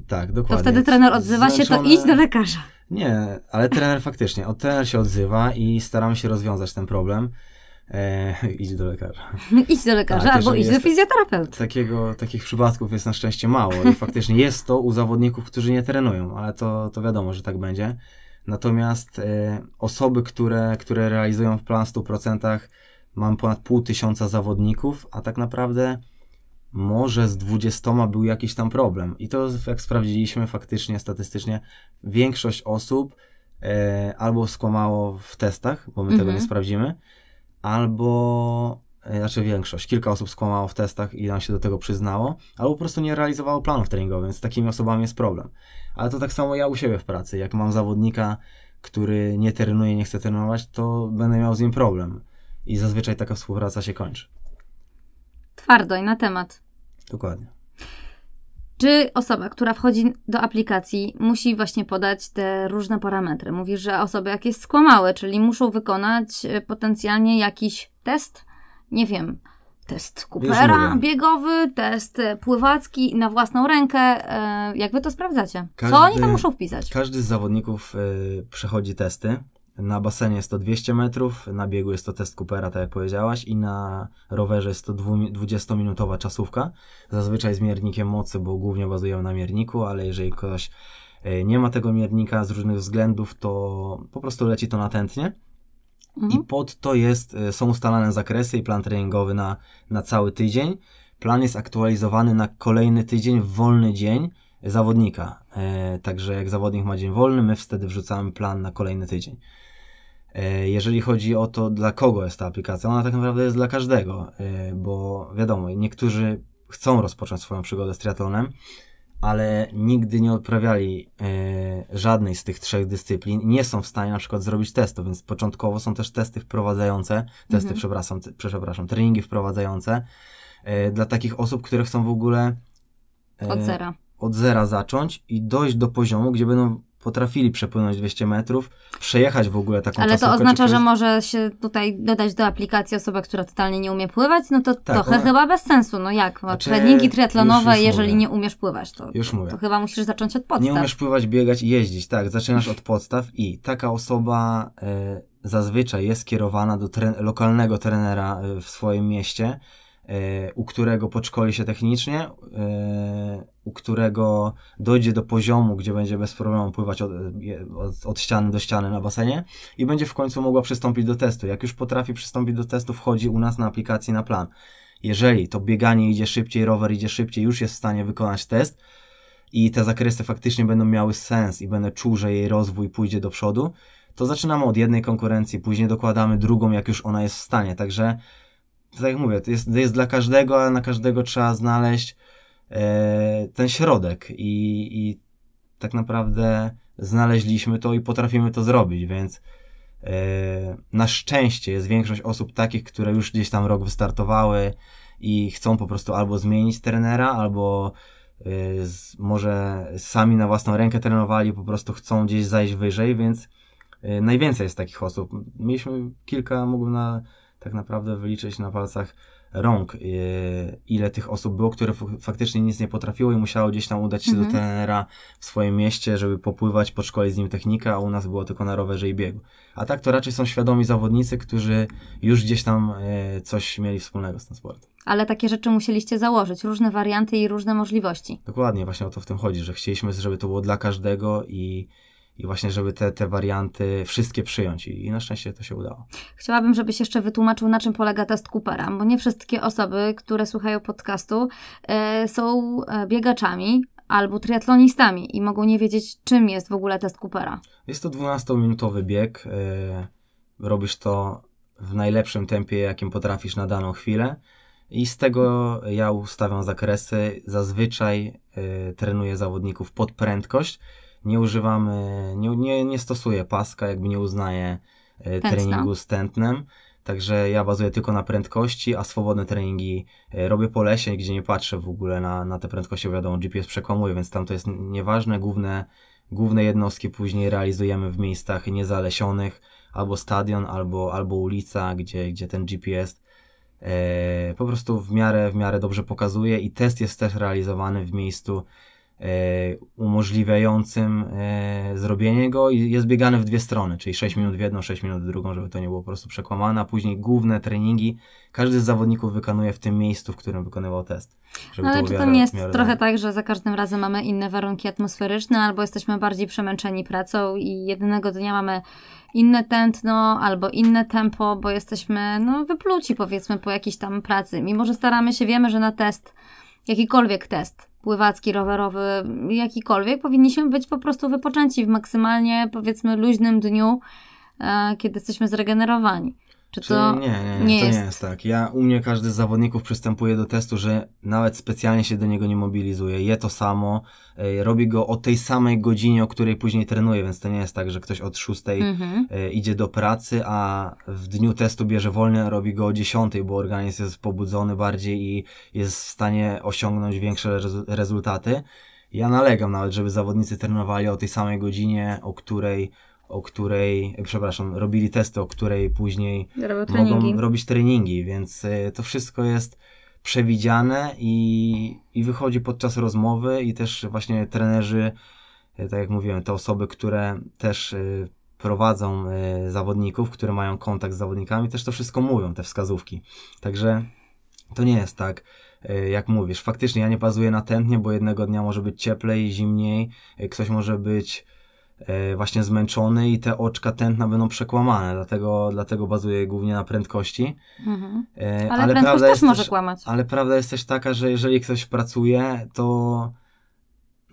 tak, dokładnie. To wtedy trener odzywa Zmęczone... się, to idź do lekarza. Nie, ale trener faktycznie, o, trener się odzywa i staramy się rozwiązać ten problem. E, *laughs* idź do lekarza. *laughs* Idź do lekarza, tak, albo idź do fizjoterapeuty. Takiego, takich przypadków jest na szczęście mało i *laughs* faktycznie jest to u zawodników, którzy nie trenują, ale to, to wiadomo, że tak będzie. Natomiast e, osoby, które, które realizują plan w 100%, mam ponad pół tysiąca zawodników, a tak naprawdę może z 20 był jakiś tam problem. I to, jak sprawdziliśmy faktycznie, statystycznie, większość osób e, albo skłamało w testach, bo my tego nie mhm. sprawdzimy, albo, e, znaczy większość, kilka osób skłamało w testach i nam się do tego przyznało, albo po prostu nie realizowało planów treningowych, więc z takimi osobami jest problem. Ale to tak samo ja u siebie w pracy. Jak mam zawodnika, który nie trenuje, nie chce trenować, to będę miał z nim problem. I zazwyczaj taka współpraca się kończy. Twardo i na temat. Dokładnie. Czy osoba, która wchodzi do aplikacji, musi właśnie podać te różne parametry? Mówisz, że osoby jakieś skłamały, czyli muszą wykonać e, potencjalnie jakiś test? Nie wiem, test Coopera biegowy, test e, pływacki na własną rękę. E, jak wy to sprawdzacie? Każdy, Co oni tam muszą wpisać? Każdy z zawodników przechodzi testy. Na basenie jest to 200 metrów, na biegu jest to test Coopera, tak jak powiedziałaś, i na rowerze jest to 20-minutowa czasówka. Zazwyczaj z miernikiem mocy, bo głównie bazujemy na mierniku, ale jeżeli ktoś e, nie ma tego miernika z różnych względów, to po prostu leci to natętnie. Mhm. I pod to jest, e, są ustalane zakresy i plan treningowy na, na cały tydzień. Plan jest aktualizowany na kolejny tydzień, wolny dzień zawodnika. E, także jak zawodnik ma dzień wolny, my wtedy wrzucamy plan na kolejny tydzień. E, jeżeli chodzi o to, dla kogo jest ta aplikacja, ona tak naprawdę jest dla każdego, e, bo wiadomo, niektórzy chcą rozpocząć swoją przygodę z triatlonem, ale nigdy nie odprawiali e, żadnej z tych trzech dyscyplin, nie są w stanie na przykład zrobić testu, więc początkowo są też testy wprowadzające, testy, mhm. przepraszam, przepraszam, treningi wprowadzające dla takich osób, które chcą w ogóle od zera. od zera zacząć i dojść do poziomu, gdzie będą potrafili przepłynąć 200 metrów, przejechać w ogóle taką Ale to oznacza, że może się tutaj dodać do aplikacji osoba, która totalnie nie umie pływać, no to tak, trochę ona... chyba bez sensu, no jak? No, znaczy, treningi triatlonowe, już, już jeżeli mówię. nie umiesz pływać, to, już mówię. To, chyba musisz zacząć od podstaw. Nie umiesz pływać, biegać i jeździć, tak, zaczynasz od podstaw i taka osoba y, zazwyczaj jest kierowana do tre lokalnego trenera y, w swoim mieście, u którego podszkoli się technicznie, e, u którego dojdzie do poziomu, gdzie będzie bez problemu pływać od, od, od, ściany do ściany na basenie i będzie w końcu mogła przystąpić do testu. Jak już potrafi przystąpić do testu, wchodzi u nas na aplikacji na plan. Jeżeli to bieganie idzie szybciej, rower idzie szybciej, już jest w stanie wykonać test i te zakresy faktycznie będą miały sens i będę czuł, że jej rozwój pójdzie do przodu, to zaczynamy od jednej konkurencji, później dokładamy drugą, jak już ona jest w stanie. Także tak jak mówię, to jest, to jest dla każdego, a na każdego trzeba znaleźć e, ten środek i, i tak naprawdę znaleźliśmy to i potrafimy to zrobić, więc e, na szczęście jest większość osób takich, które już gdzieś tam rok wystartowały i chcą po prostu albo zmienić trenera, albo e, z, może sami na własną rękę trenowali, po prostu chcą gdzieś zajść wyżej, więc e, najwięcej jest takich osób. Mieliśmy kilka, mógłbym na tak naprawdę wyliczyć na palcach rąk, e, ile tych osób było, które faktycznie nic nie potrafiło i musiało gdzieś tam udać się mhm. do trenera w swoim mieście, żeby popływać, podszkolić z nim technika, a u nas było tylko na rowerze i biegu. A tak to raczej są świadomi zawodnicy, którzy już gdzieś tam e, coś mieli wspólnego z tym sportem. Ale takie rzeczy musieliście założyć, różne warianty i różne możliwości. Dokładnie, właśnie o to w tym chodzi, że chcieliśmy, żeby to było dla każdego i i właśnie, żeby te, te warianty wszystkie przyjąć i, i na szczęście to się udało. Chciałabym, żebyś jeszcze wytłumaczył, na czym polega test Coopera, bo nie wszystkie osoby, które słuchają podcastu e, są e, biegaczami, albo triatlonistami i mogą nie wiedzieć, czym jest w ogóle test Coopera. Jest to 12-minutowy bieg. E, robisz to w najlepszym tempie, jakim potrafisz na daną chwilę. I z tego ja ustawiam zakresy. Zazwyczaj trenuję zawodników pod prędkość nie używamy, nie, nie, nie stosuję paska, jakby nie uznaję e, treningu z tętnem. Także ja bazuję tylko na prędkości, a swobodne treningi e, robię po lesie, gdzie nie patrzę w ogóle na, na te prędkości, bo wiadomo, GPS przekłamuje, więc tam to jest nieważne. Główne, główne jednostki później realizujemy w miejscach niezalesionych, albo stadion, albo, albo ulica, gdzie, gdzie ten GPS e, po prostu w miarę, w miarę dobrze pokazuje i test jest też realizowany w miejscu, E, umożliwiającym e, zrobienie go i jest biegany w dwie strony, czyli 6 minut w jedną, 6 minut w drugą, żeby to nie było po prostu przekłamane, a później główne treningi każdy z zawodników wykonuje w tym miejscu, w którym wykonywał test. Żeby no, Ale to czy to nie jest trochę tak, że za każdym razem mamy inne warunki atmosferyczne, albo jesteśmy bardziej przemęczeni pracą i jednego dnia mamy inne tętno albo inne tempo, bo jesteśmy no, wypluci powiedzmy po jakiejś tam pracy. Mimo, że staramy się, wiemy, że na test jakikolwiek test pływacki, rowerowy, jakikolwiek, powinniśmy być po prostu wypoczęci w maksymalnie, powiedzmy, luźnym dniu, e, kiedy jesteśmy zregenerowani. Czy znaczy, to nie, nie, nie, nie to jest... nie jest tak. Ja, u mnie każdy z zawodników przystępuje do testu, że nawet specjalnie się do niego nie mobilizuje. Je to samo, y, robi go o tej samej godzinie, o której później trenuje, więc to nie jest tak, że ktoś od 6 y, mhm. e, idzie do pracy, a w dniu testu bierze wolny, robi go o 10, bo organizm jest pobudzony bardziej i jest w stanie osiągnąć większe rezultaty. Ja nalegam nawet, żeby zawodnicy trenowali o tej samej godzinie, o której o której, przepraszam, robili testy, o której później mogą robić treningi, więc e, to wszystko jest przewidziane i, i wychodzi podczas rozmowy i też właśnie trenerzy, e, tak jak mówiłem, te osoby, które też e, prowadzą zawodników, które mają kontakt z zawodnikami, też to wszystko mówią, te wskazówki. Także to nie jest tak, jak mówisz. Faktycznie ja nie bazuję na tętnie, bo jednego dnia może być cieplej, zimniej, ktoś może być E, właśnie zmęczony i te oczka tętna będą przekłamane, dlatego, dlatego bazuje głównie na prędkości. Mhm. E, ale, ale prędkość też może też, kłamać. Ale prawda jest też taka, że jeżeli ktoś pracuje, to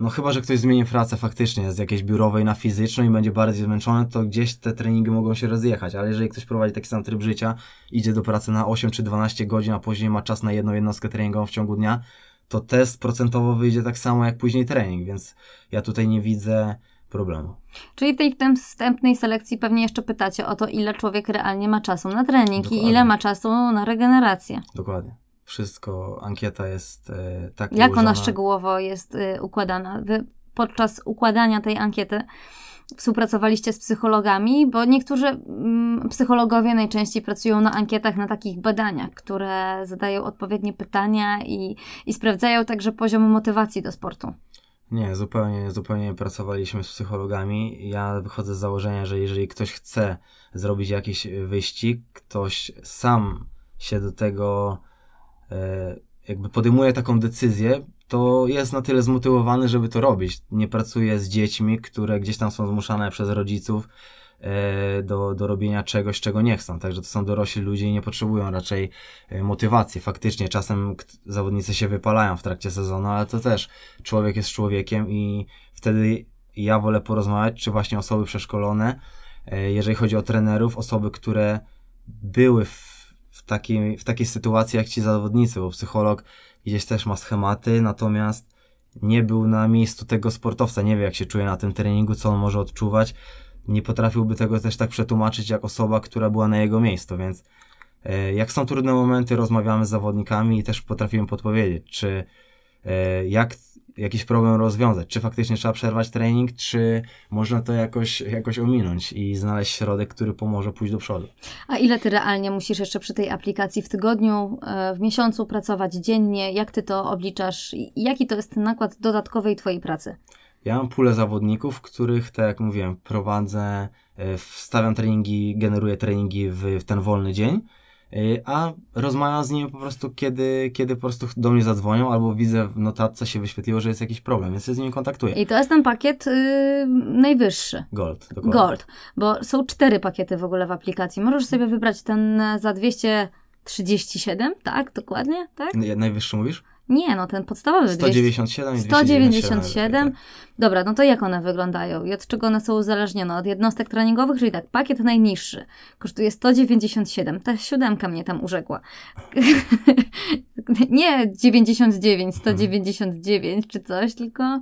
no chyba, że ktoś zmieni pracę faktycznie z jakiejś biurowej na fizyczną i będzie bardziej zmęczony, to gdzieś te treningi mogą się rozjechać, ale jeżeli ktoś prowadzi taki sam tryb życia, idzie do pracy na 8 czy 12 godzin, a później ma czas na jedną jednostkę treningową w ciągu dnia, to test procentowo wyjdzie tak samo jak później trening, więc ja tutaj nie widzę problemu. Czyli w tej wstępnej selekcji pewnie jeszcze pytacie o to, ile człowiek realnie ma czasu na trening Dokładnie. i ile ma czasu na regenerację. Dokładnie. Wszystko, ankieta jest e, tak Jak ułożona. ona szczegółowo jest e, układana? Wy podczas układania tej ankiety współpracowaliście z psychologami, bo niektórzy mm, psychologowie najczęściej pracują na ankietach, na takich badaniach, które zadają odpowiednie pytania i, i sprawdzają także poziom motywacji do sportu. Nie, zupełnie, zupełnie pracowaliśmy z psychologami. Ja wychodzę z założenia, że jeżeli ktoś chce zrobić jakiś wyścig, ktoś sam się do tego e, jakby podejmuje taką decyzję, to jest na tyle zmotywowany, żeby to robić. Nie pracuje z dziećmi, które gdzieś tam są zmuszane przez rodziców E, do, do robienia czegoś, czego nie chcą. Także to są dorośli ludzie i nie potrzebują raczej e, motywacji. Faktycznie czasem zawodnicy się wypalają w trakcie sezonu, ale to też człowiek jest człowiekiem i wtedy ja wolę porozmawiać, czy właśnie osoby przeszkolone, e, jeżeli chodzi o trenerów, osoby, które były w, w, takiej, w takiej sytuacji jak ci zawodnicy, bo psycholog gdzieś też ma schematy, natomiast nie był na miejscu tego sportowca, nie wie jak się czuje na tym treningu, co on może odczuwać, nie potrafiłby tego też tak przetłumaczyć jak osoba, która była na jego miejscu, więc e, jak są trudne momenty, rozmawiamy z zawodnikami i też potrafimy podpowiedzieć, czy e, jak jakiś problem rozwiązać, czy faktycznie trzeba przerwać trening, czy można to jakoś, jakoś ominąć i znaleźć środek, który pomoże pójść do przodu. A ile ty realnie musisz jeszcze przy tej aplikacji w tygodniu, e, w miesiącu pracować dziennie? Jak ty to obliczasz? Jaki to jest nakład dodatkowej twojej pracy? Ja mam pulę zawodników, których, tak jak mówiłem, prowadzę, e, wstawiam treningi, generuję treningi w, ten wolny dzień, e, a rozmawiam z nimi po prostu, kiedy, kiedy po prostu do mnie zadzwonią, albo widzę w notatce się wyświetliło, że jest jakiś problem, więc się z nimi kontaktuję. I to jest ten pakiet yy, najwyższy. Gold, dokładnie. Gold, bo są cztery pakiety w ogóle w aplikacji. Możesz sobie wybrać ten za 237, tak, dokładnie, tak? Najwyższy mówisz? Nie, no ten podstawowy 197 i 197. Tak. Dobra, no to jak one wyglądają i od czego one są uzależnione? Od jednostek treningowych, czyli tak, pakiet najniższy kosztuje 197. Ta siódemka mnie tam urzekła. *laughs* Nie 99, 199 mhm. czy coś, tylko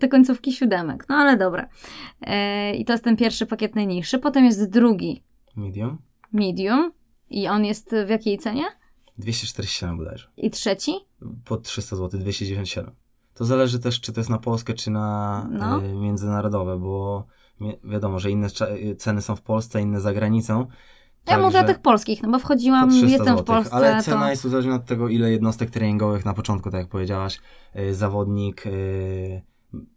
te końcówki siódemek. No ale dobra. E, I to jest ten pierwszy pakiet najniższy. Potem jest drugi. Medium. Medium. I on jest w jakiej cenie? 247 bodajże. I trzeci? po 300 zł, 297. To zależy też, czy to jest na Polskę, czy na no. y, międzynarodowe, bo mi, wiadomo, że inne y, ceny są w Polsce, inne za granicą. Ja tak, mówię o tych polskich, no bo wchodziłam, jestem w Polsce. Ale cena to... jest uzależniona od tego, ile jednostek treningowych na początku, tak jak powiedziałaś, y, zawodnik y,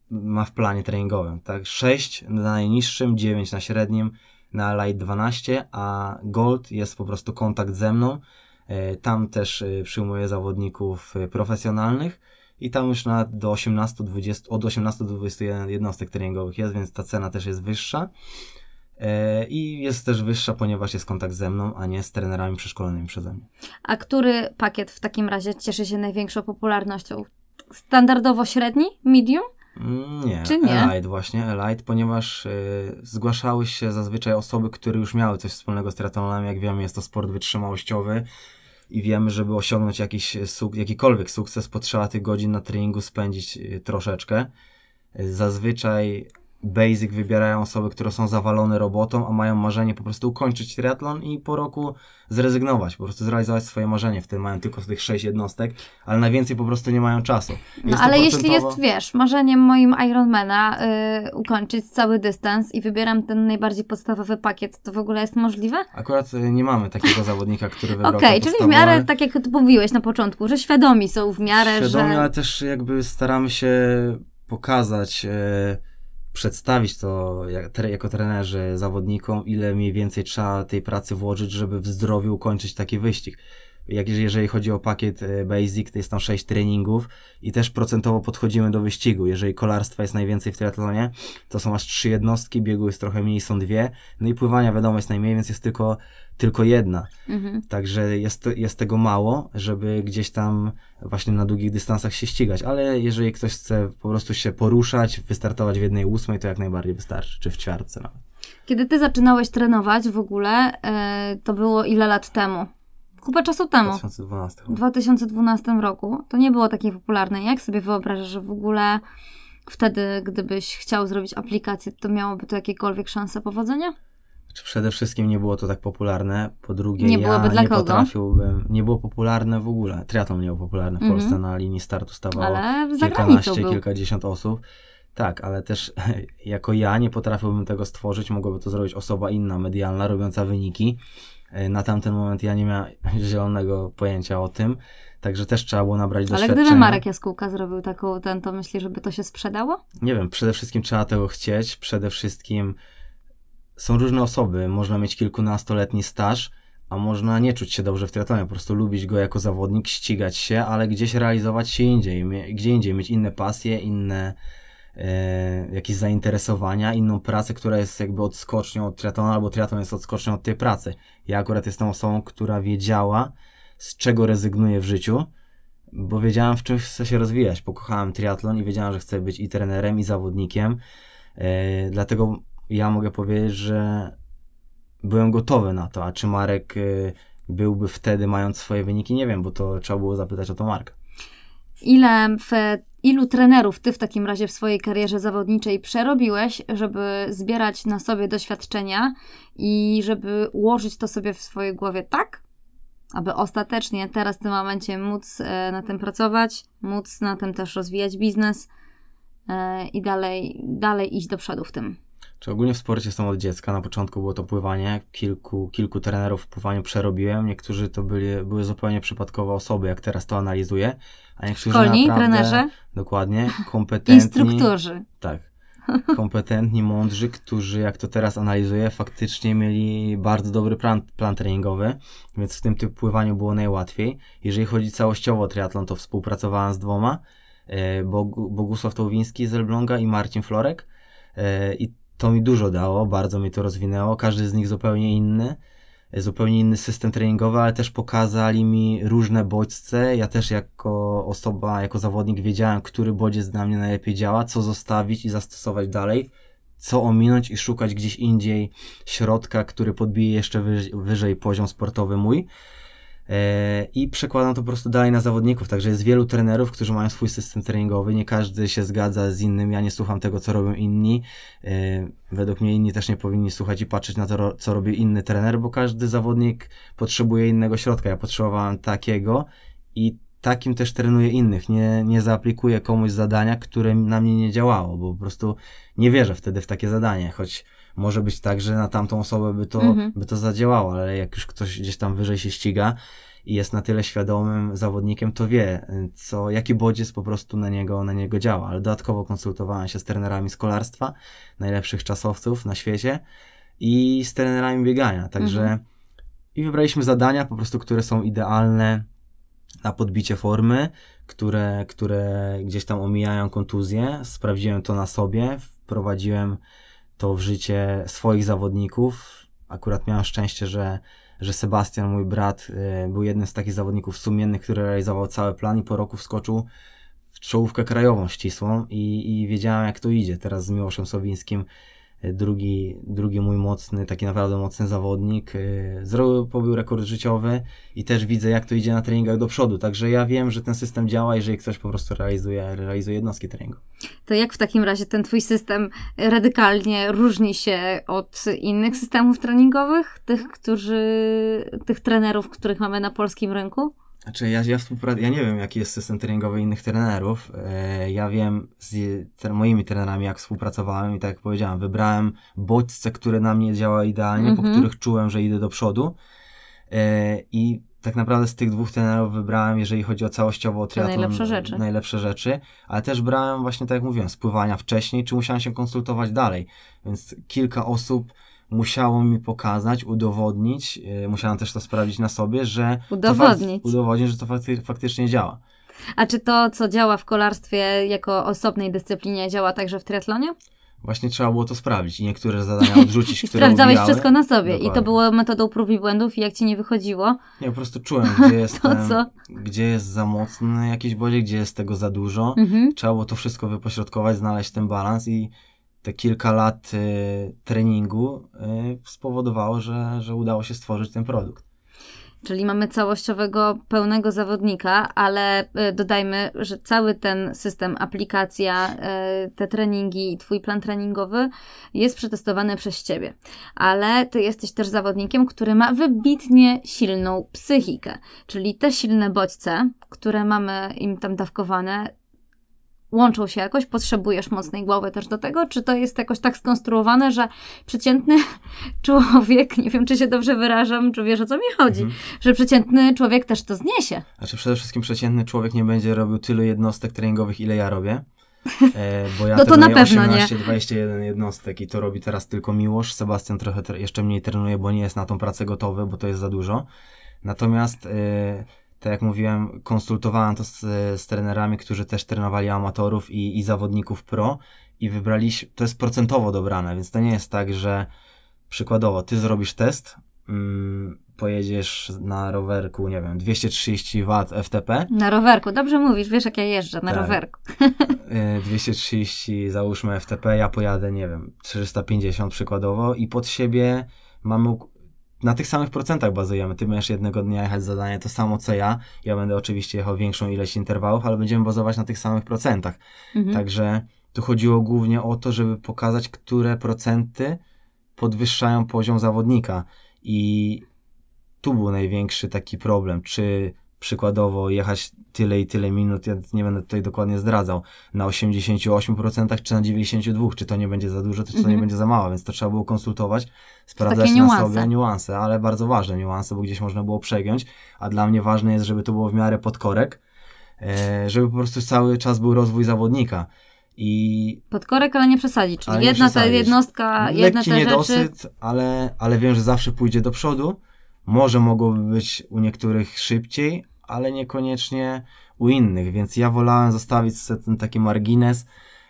ma w planie treningowym. Tak, 6 na najniższym, 9 na średnim, na light 12, a gold jest po prostu kontakt ze mną E, tam też e, przyjmuję zawodników e, profesjonalnych i tam już na, do 18, 20, od 18 do 21 jednostek treningowych jest, więc ta cena też jest wyższa. I jest też wyższa, ponieważ jest kontakt ze mną, a nie z trenerami przeszkolonymi przeze mnie. A który pakiet w takim razie cieszy się największą popularnością? Standardowo średni? Medium? Mm, nie, Czy nie? Elite właśnie, Elite, ponieważ y, zgłaszały się zazwyczaj osoby, które już miały coś wspólnego z triathlonami. Jak wiemy, jest to sport wytrzymałościowy, i wiemy, żeby osiągnąć jakiś, jakikolwiek sukces, potrzeba trzeba tych godzin na treningu spędzić y, troszeczkę. Y, zazwyczaj basic wybierają osoby, które są zawalone robotą, a mają marzenie po prostu ukończyć triatlon i po roku zrezygnować, po prostu zrealizować swoje marzenie. W tym mają tylko z tych sześć jednostek, ale najwięcej po prostu nie mają czasu. No, jest no ale procentowo... jeśli jest, wiesz, marzeniem moim Ironmana yy, ukończyć cały dystans i wybieram ten najbardziej podstawowy pakiet, to w ogóle jest możliwe? Akurat y, nie mamy takiego zawodnika, który wybrał Okej, okay, podstawowy... czyli w miarę, tak jak to mówiłeś na początku, że świadomi są w miarę, świadomi, że... Świadomi, ale też jakby staramy się pokazać... Yy przedstawić to jako trenerzy zawodnikom, ile mniej więcej trzeba tej pracy włożyć, żeby w zdrowiu ukończyć taki wyścig jak jeżeli chodzi o pakiet e, Basic, to jest tam 6 treningów i też procentowo podchodzimy do wyścigu. Jeżeli kolarstwa jest najwięcej w triatlonie, to są aż 3 jednostki, biegu jest trochę mniej, są dwie, no i pływania wiadomo jest najmniej, więc jest tylko, tylko jedna. Mhm. Także jest, jest tego mało, żeby gdzieś tam właśnie na długich dystansach się ścigać, ale jeżeli ktoś chce po prostu się poruszać, wystartować w jednej ósmej, to jak najbardziej wystarczy, czy w ćwiartce nawet. Kiedy ty zaczynałeś trenować w ogóle, e, to było ile lat temu? kupę czasu temu. W 2012. 2012 roku. To nie było takie popularne. Jak sobie wyobrażasz, że w ogóle wtedy, gdybyś chciał zrobić aplikację, to miałoby to jakiekolwiek szanse powodzenia? Czy znaczy, przede wszystkim nie było to tak popularne. Po drugie, nie byłoby ja dla nie kogo? potrafiłbym. Nie było popularne w ogóle. Triathlon nie był popularny w mm -hmm. Polsce. Mhm. Na linii startu stawało Ale kilkanaście, kilkadziesiąt osób. Tak, ale też *laughs* jako ja nie potrafiłbym tego stworzyć, mogłaby to zrobić osoba inna, medialna, robiąca wyniki. E, na tamten moment ja nie miałem *laughs* zielonego pojęcia o tym, także też trzeba było nabrać Ale doświadczenia. Ale gdyby Marek Jaskółka zrobił taką ten, to myśli, żeby to się sprzedało? Nie wiem, przede wszystkim trzeba tego chcieć, przede wszystkim są różne osoby, można mieć kilkunastoletni staż, a można nie czuć się dobrze w triatlonie, po prostu lubić go jako zawodnik, ścigać się, ale gdzieś realizować się indziej, gdzie indziej, mieć inne pasje, inne E, jakieś zainteresowania, inną pracę, która jest jakby odskocznią od triatlonu, albo triatlon jest odskocznią od tej pracy. Ja akurat jestem osobą, która wiedziała, z czego rezygnuję w życiu, bo wiedziałem, w czym chcę się rozwijać. Pokochałem triatlon i wiedziałem, że chcę być i trenerem, i zawodnikiem. E, dlatego ja mogę powiedzieć, że byłem gotowy na to. A czy Marek e, byłby wtedy, mając swoje wyniki? Nie wiem, bo to trzeba było zapytać o to Marka. Ile w Ilu trenerów ty w takim razie w swojej karierze zawodniczej przerobiłeś, żeby zbierać na sobie doświadczenia i żeby ułożyć to sobie w swojej głowie tak, aby ostatecznie teraz w tym momencie móc e, na tym pracować, móc na tym też rozwijać biznes e, i dalej, dalej iść do przodu w tym? Czy ogólnie w sporcie są od dziecka? Na początku było to pływanie, kilku, kilku trenerów w pływaniu przerobiłem, niektórzy to byli, były zupełnie przypadkowe osoby, jak teraz to analizuję a niektórzy Szkolni, naprawdę, trenerzy? Dokładnie, *laughs* kompetentni. Instruktorzy. Tak. Kompetentni, mądrzy, którzy, jak to teraz analizuję, faktycznie mieli bardzo dobry plan, plan treningowy, więc w tym typu pływaniu było najłatwiej. Jeżeli chodzi całościowo o triatlon, to współpracowałem z dwoma, e, Bog Bogusław Tołwiński z Elbląga i Marcin Florek e, i to mi dużo dało, bardzo mi to rozwinęło, każdy z nich zupełnie inny zupełnie inny system treningowy, ale też pokazali mi różne bodźce. Ja też jako osoba, jako zawodnik wiedziałem, który bodziec dla mnie najlepiej działa, co zostawić i zastosować dalej, co ominąć i szukać gdzieś indziej środka, który podbije jeszcze wyżej, wyżej poziom sportowy mój. E, i przekładam to po prostu dalej na zawodników. Także jest wielu trenerów, którzy mają swój system treningowy, nie każdy się zgadza z innym, ja nie słucham tego, co robią inni. E, według mnie inni też nie powinni słuchać i patrzeć na to, co robi inny trener, bo każdy zawodnik potrzebuje innego środka. Ja potrzebowałem takiego i takim też trenuję innych. Nie, nie zaaplikuję komuś zadania, które na mnie nie działało, bo po prostu nie wierzę wtedy w takie zadanie, choć może być tak, że na tamtą osobę by to, mhm. by to zadziałało, ale jak już ktoś gdzieś tam wyżej się ściga i jest na tyle świadomym zawodnikiem, to wie, co, jaki bodziec po prostu na niego, na niego działa. Ale dodatkowo konsultowałem się z trenerami z kolarstwa, najlepszych czasowców na świecie i z trenerami biegania, także mhm. i wybraliśmy zadania po prostu, które są idealne na podbicie formy, które, które gdzieś tam omijają kontuzję. Sprawdziłem to na sobie, wprowadziłem to w życie swoich zawodników. Akurat miałem szczęście, że, że Sebastian, mój brat, y, był jednym z takich zawodników sumiennych, który realizował cały plan i po roku wskoczył w czołówkę krajową ścisłą i, i wiedziałem jak to idzie. Teraz z Miłoszem Sowińskim drugi, drugi mój mocny, taki naprawdę mocny zawodnik. E, zrobił, pobił rekord życiowy i też widzę, jak to idzie na treningach do przodu. Także ja wiem, że ten system działa, jeżeli ktoś po prostu realizuje, realizuje jednostki treningu. To jak w takim razie ten twój system radykalnie różni się od innych systemów treningowych, tych, którzy, tych trenerów, których mamy na polskim rynku? Znaczy ja, ja współpracuję, ja nie wiem jaki jest system treningowy innych trenerów. E, ja wiem z moimi trenerami jak współpracowałem i tak jak powiedziałem, wybrałem bodźce, które na mnie działa idealnie, mm -hmm. po mhm. których czułem, że idę do przodu. E, I tak naprawdę z tych dwóch trenerów wybrałem, jeżeli chodzi o całościowo o triatlon, najlepsze rzeczy. najlepsze rzeczy, ale też brałem właśnie, tak jak mówiłem, spływania wcześniej, czy musiałem się konsultować dalej. Więc kilka osób musiało mi pokazać, udowodnić, e, musiałam też to sprawdzić na sobie, że udowodnić, to udowodnić że to fakty faktycznie działa. A czy to, co działa w kolarstwie jako osobnej dyscyplinie, działa także w triatlonie? Właśnie trzeba było to sprawdzić i niektóre zadania odrzucić, *laughs* które Sprawdzałeś ubijały. wszystko na sobie Dokładnie. i to było metodą prób i błędów i jak ci nie wychodziło? Nie, po prostu czułem, gdzie *laughs* jest, to, gdzie jest za mocny jakiś bodziek, gdzie jest tego za dużo. Mhm. Trzeba było to wszystko wypośrodkować, znaleźć ten balans i te kilka lat y, treningu y, spowodowało, że, że udało się stworzyć ten produkt. Czyli mamy całościowego, pełnego zawodnika, ale y, dodajmy, że cały ten system, aplikacja, te treningi i Twój plan treningowy jest przetestowany przez Ciebie. Ale Ty jesteś też zawodnikiem, który ma wybitnie silną psychikę. Czyli te silne bodźce, które mamy im tam dawkowane, łączą się jakoś? Potrzebujesz mocnej głowy też do tego? Czy to jest jakoś tak skonstruowane, że przeciętny *laughs* człowiek, nie wiem czy się dobrze wyrażam, czy wiesz o co mi chodzi, mhm. że przeciętny człowiek też to zniesie? Znaczy przede wszystkim przeciętny człowiek nie będzie robił tylu jednostek treningowych, ile ja robię. E, bo ja *laughs* no to na pewno 18, nie. 21 jednostek i to robi teraz tylko Miłosz. Sebastian trochę jeszcze mniej trenuje, bo nie jest na tą pracę gotowy, bo to jest za dużo. Natomiast e, tak jak mówiłem, konsultowałem to z, z trenerami, którzy też trenowali amatorów i, i zawodników pro i wybraliśmy, to jest procentowo dobrane, więc to nie jest tak, że przykładowo ty zrobisz test, mm, pojedziesz na rowerku, nie wiem, 230 W FTP. Na rowerku, dobrze mówisz, wiesz jak ja jeżdżę, na tak. rowerku. 230 *laughs* y, załóżmy FTP, ja pojadę, nie wiem, 350 przykładowo i pod siebie mam na tych samych procentach bazujemy. Ty będziesz jednego dnia jechać zadanie to samo co ja. Ja będę oczywiście jechał większą ilość interwałów, ale będziemy bazować na tych samych procentach. Mhm. Także tu chodziło głównie o to, żeby pokazać, które procenty podwyższają poziom zawodnika. I tu był największy taki problem. Czy przykładowo jechać tyle i tyle minut, ja nie będę tutaj dokładnie zdradzał, na 88% czy na 92%, czy to nie będzie za dużo, czy to nie mhm. będzie za mało, więc to trzeba było konsultować, sprawdzać na sobie niuanse, ale bardzo ważne niuanse, bo gdzieś można było przegiąć, a dla mnie ważne jest, żeby to było w miarę podkorek, e, żeby po prostu cały czas był rozwój zawodnika. I... Podkorek, ale nie przesadzić, czyli jedna przesadzić. ta jednostka, jedna ta niedosyt, rzeczy... ale, ale wiem, że zawsze pójdzie do przodu, może mogłoby być u niektórych szybciej, ale niekoniecznie u innych, więc ja wolałem zostawić sobie ten taki margines,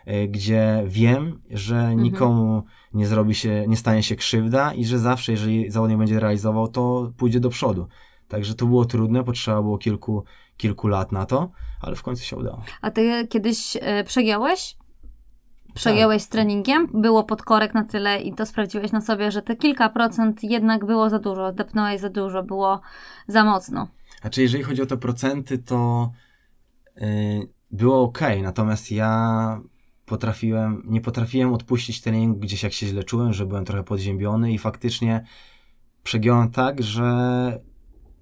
e, gdzie wiem, że mhm. nikomu nie zrobi się, nie stanie się krzywda i że zawsze, jeżeli zawodnik będzie realizował, to pójdzie do przodu. Także to było trudne, potrzeba było kilku, kilku lat na to, ale w końcu się udało. A ty kiedyś e, przegiąłeś? Przegiąłeś tak. z treningiem? Było podkorek na tyle i to sprawdziłeś na sobie, że te kilka procent jednak było za dużo, depnąłeś za dużo, było za mocno. Znaczy, jeżeli chodzi o te procenty, to yy, było ok, natomiast ja potrafiłem, nie potrafiłem odpuścić treningu gdzieś jak się źle czułem, że byłem trochę podziębiony i faktycznie przegiąłem tak, że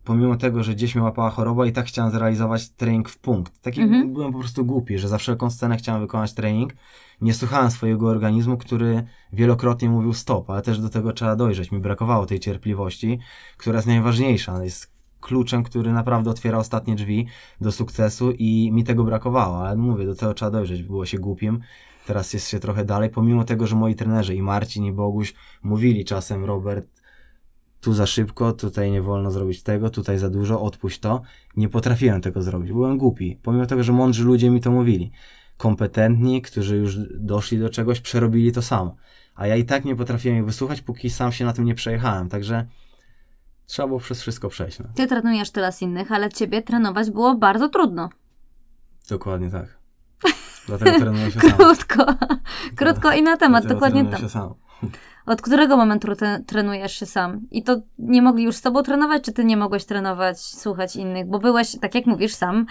pomimo tego, że gdzieś mnie łapała choroba i tak chciałem zrealizować trening w punkt. Taki mhm. byłem po prostu głupi, że za wszelką scenę chciałem wykonać trening. Nie słuchałem swojego organizmu, który wielokrotnie mówił stop, ale też do tego trzeba dojrzeć. Mi brakowało tej cierpliwości, która jest najważniejsza. Jest kluczem, który naprawdę otwiera ostatnie drzwi do sukcesu i mi tego brakowało, ale mówię, do tego trzeba dojrzeć, było się głupim, teraz jest się trochę dalej, pomimo tego, że moi trenerzy i Marcin i Boguś mówili czasem, Robert, tu za szybko, tutaj nie wolno zrobić tego, tutaj za dużo, odpuść to. Nie potrafiłem tego zrobić, byłem głupi, pomimo tego, że mądrzy ludzie mi to mówili. Kompetentni, którzy już doszli do czegoś, przerobili to samo. A ja i tak nie potrafiłem ich wysłuchać, póki sam się na tym nie przejechałem, także trzeba było przez wszystko przejść. No. Ty trenujesz z innych, ale ciebie trenować było bardzo trudno. Dokładnie tak. *laughs* Dlatego trenuję się Krótko. Sam. Krótko i na temat, Dlatego dokładnie tak. się sam. Od którego momentu trenujesz się sam? I to nie mogli już z tobą trenować, czy ty nie mogłeś trenować, słuchać innych? Bo byłeś, tak jak mówisz sam,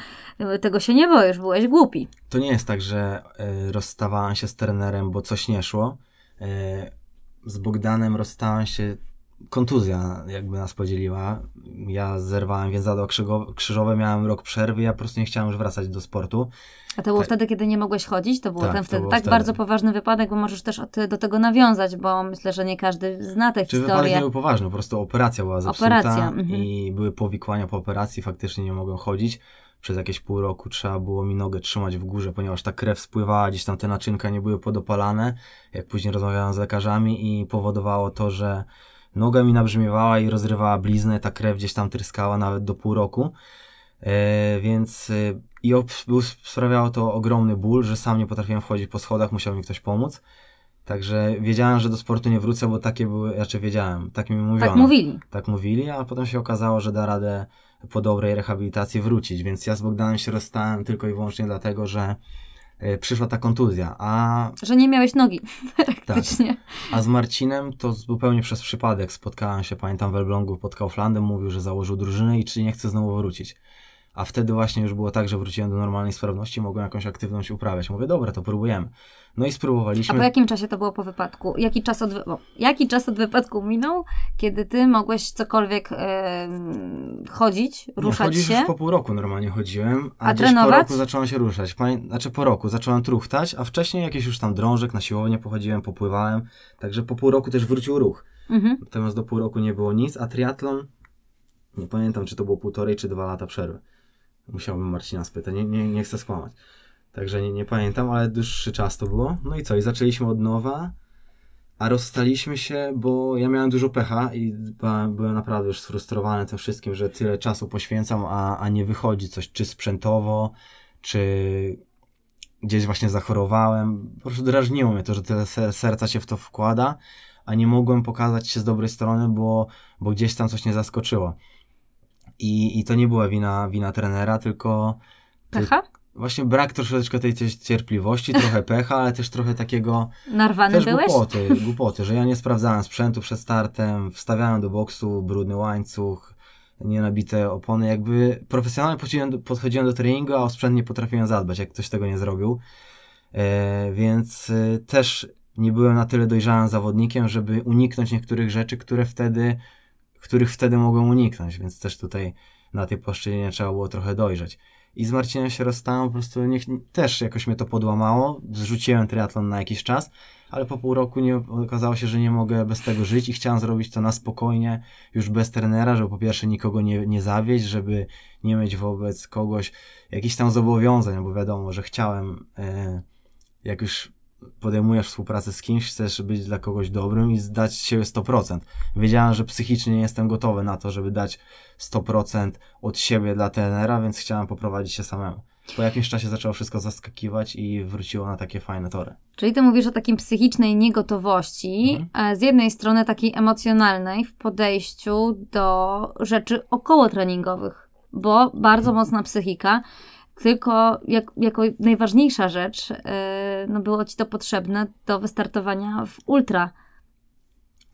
tego się nie boisz, byłeś głupi. To nie jest tak, że y, rozstawałem się z trenerem, bo coś nie szło. Y, z Bogdanem rozstałem się kontuzja jakby nas podzieliła. Ja zerwałem więzadło krzyżowe, miałem rok przerwy, ja po prostu nie chciałem już wracać do sportu. A to było tak. wtedy, kiedy nie mogłeś chodzić? To, było tak, ten wtedy, tak wtedy bardzo poważny wypadek, bo możesz też do tego nawiązać, bo myślę, że nie każdy zna tę Czy historię. Wypadek nie był poważny, po prostu operacja była zepsuta operacja. Mhm. i były powikłania po operacji, faktycznie nie mogłem chodzić. Przez jakieś pół roku trzeba było mi nogę trzymać w górze, ponieważ ta krew spływała, gdzieś tam te naczynka nie były podopalane, jak później rozmawiałem z lekarzami i powodowało to, że Noga mi nabrzmiewała i rozrywała bliznę, ta krew gdzieś tam tryskała nawet do pół roku. E, więc e, i był, sprawiało to ogromny ból, że sam nie potrafiłem wchodzić po schodach, musiał mi ktoś pomóc. Także wiedziałem, że do sportu nie wrócę, bo takie były, raczej znaczy wiedziałem, tak mi mówiono. Tak mówili. Tak mówili, a potem się okazało, że da radę po dobrej rehabilitacji wrócić, więc ja z Bogdanem się rozstałem tylko i wyłącznie dlatego, że E, przyszła ta kontuzja, a... Że nie miałeś nogi, *laughs* praktycznie. Tak. A z Marcinem to zupełnie przez przypadek spotkałem się, pamiętam, w Elblągu pod Kauflandem, mówił, że założył drużynę i czy nie chce znowu wrócić a wtedy właśnie już było tak, że wróciłem do normalnej sprawności, mogłem jakąś aktywność uprawiać. Mówię, dobra, to próbujemy. No i spróbowaliśmy. A po jakim czasie to było po wypadku? Jaki czas od, o, jaki czas od wypadku minął, kiedy ty mogłeś cokolwiek yy, chodzić, ruszać się? chodzisz się? Już po pół roku normalnie chodziłem, a, a trenować? po roku zacząłem się ruszać. Pamię znaczy po roku zacząłem truchtać, a wcześniej jakiś już tam drążek na siłownię pochodziłem, popływałem, także po pół roku też wrócił ruch. Mhm. Natomiast do pół roku nie było nic, a triatlon, nie pamiętam czy to było półtorej czy dwa lata przerwy. Musiałbym Marcina spytać, nie, nie, nie chcę skłamać. Także nie, nie pamiętam, ale dłuższy czas to było. No i co, i zaczęliśmy od nowa, a rozstaliśmy się, bo ja miałem dużo pecha i byłem naprawdę już sfrustrowany tym wszystkim, że tyle czasu poświęcam, a, a nie wychodzi coś, czy sprzętowo, czy gdzieś właśnie zachorowałem. Po prostu drażniło mnie to, że tyle serca się w to wkłada, a nie mogłem pokazać się z dobrej strony, bo, bo gdzieś tam coś mnie zaskoczyło. I, i to nie była wina, wina trenera, tylko. Pecha? właśnie brak troszeczkę tej cierpliwości, trochę *laughs* pecha, ale też trochę takiego. Narwany też byłeś? Głupoty, głupoty, że ja nie sprawdzałem sprzętu przed startem, wstawiałem do boksu brudny łańcuch, nienabite opony. Jakby profesjonalnie podchodziłem do, treningu, a o sprzęt nie potrafiłem zadbać, jak ktoś tego nie zrobił. E, więc e, też nie byłem na tyle dojrzałym zawodnikiem, żeby uniknąć niektórych rzeczy, które wtedy których wtedy mogłem uniknąć, więc też tutaj na tej płaszczyźnie trzeba było trochę dojrzeć. I z Marcinem się rozstałem, po prostu niech, też jakoś mnie to podłamało, zrzuciłem triatlon na jakiś czas, ale po pół roku nie, okazało się, że nie mogę bez tego żyć i chciałem zrobić to na spokojnie, już bez trenera, żeby po pierwsze nikogo nie, nie zawieść, żeby nie mieć wobec kogoś jakichś tam zobowiązań, bo wiadomo, że chciałem, e, jak już podejmujesz współpracę z kimś, chcesz być dla kogoś dobrym i zdać siebie 100%. Wiedziałem, że psychicznie nie jestem gotowy na to, żeby dać 100% od siebie dla tenera, więc chciałem poprowadzić się samemu. Po jakimś czasie zaczęło wszystko zaskakiwać i wróciło na takie fajne tory. Czyli ty mówisz o takim psychicznej niegotowości, mhm. E, z jednej strony takiej emocjonalnej w podejściu do rzeczy około treningowych, bo bardzo mhm. mocna psychika tylko jak, jako najważniejsza rzecz y, no było ci to potrzebne do wystartowania w ultra.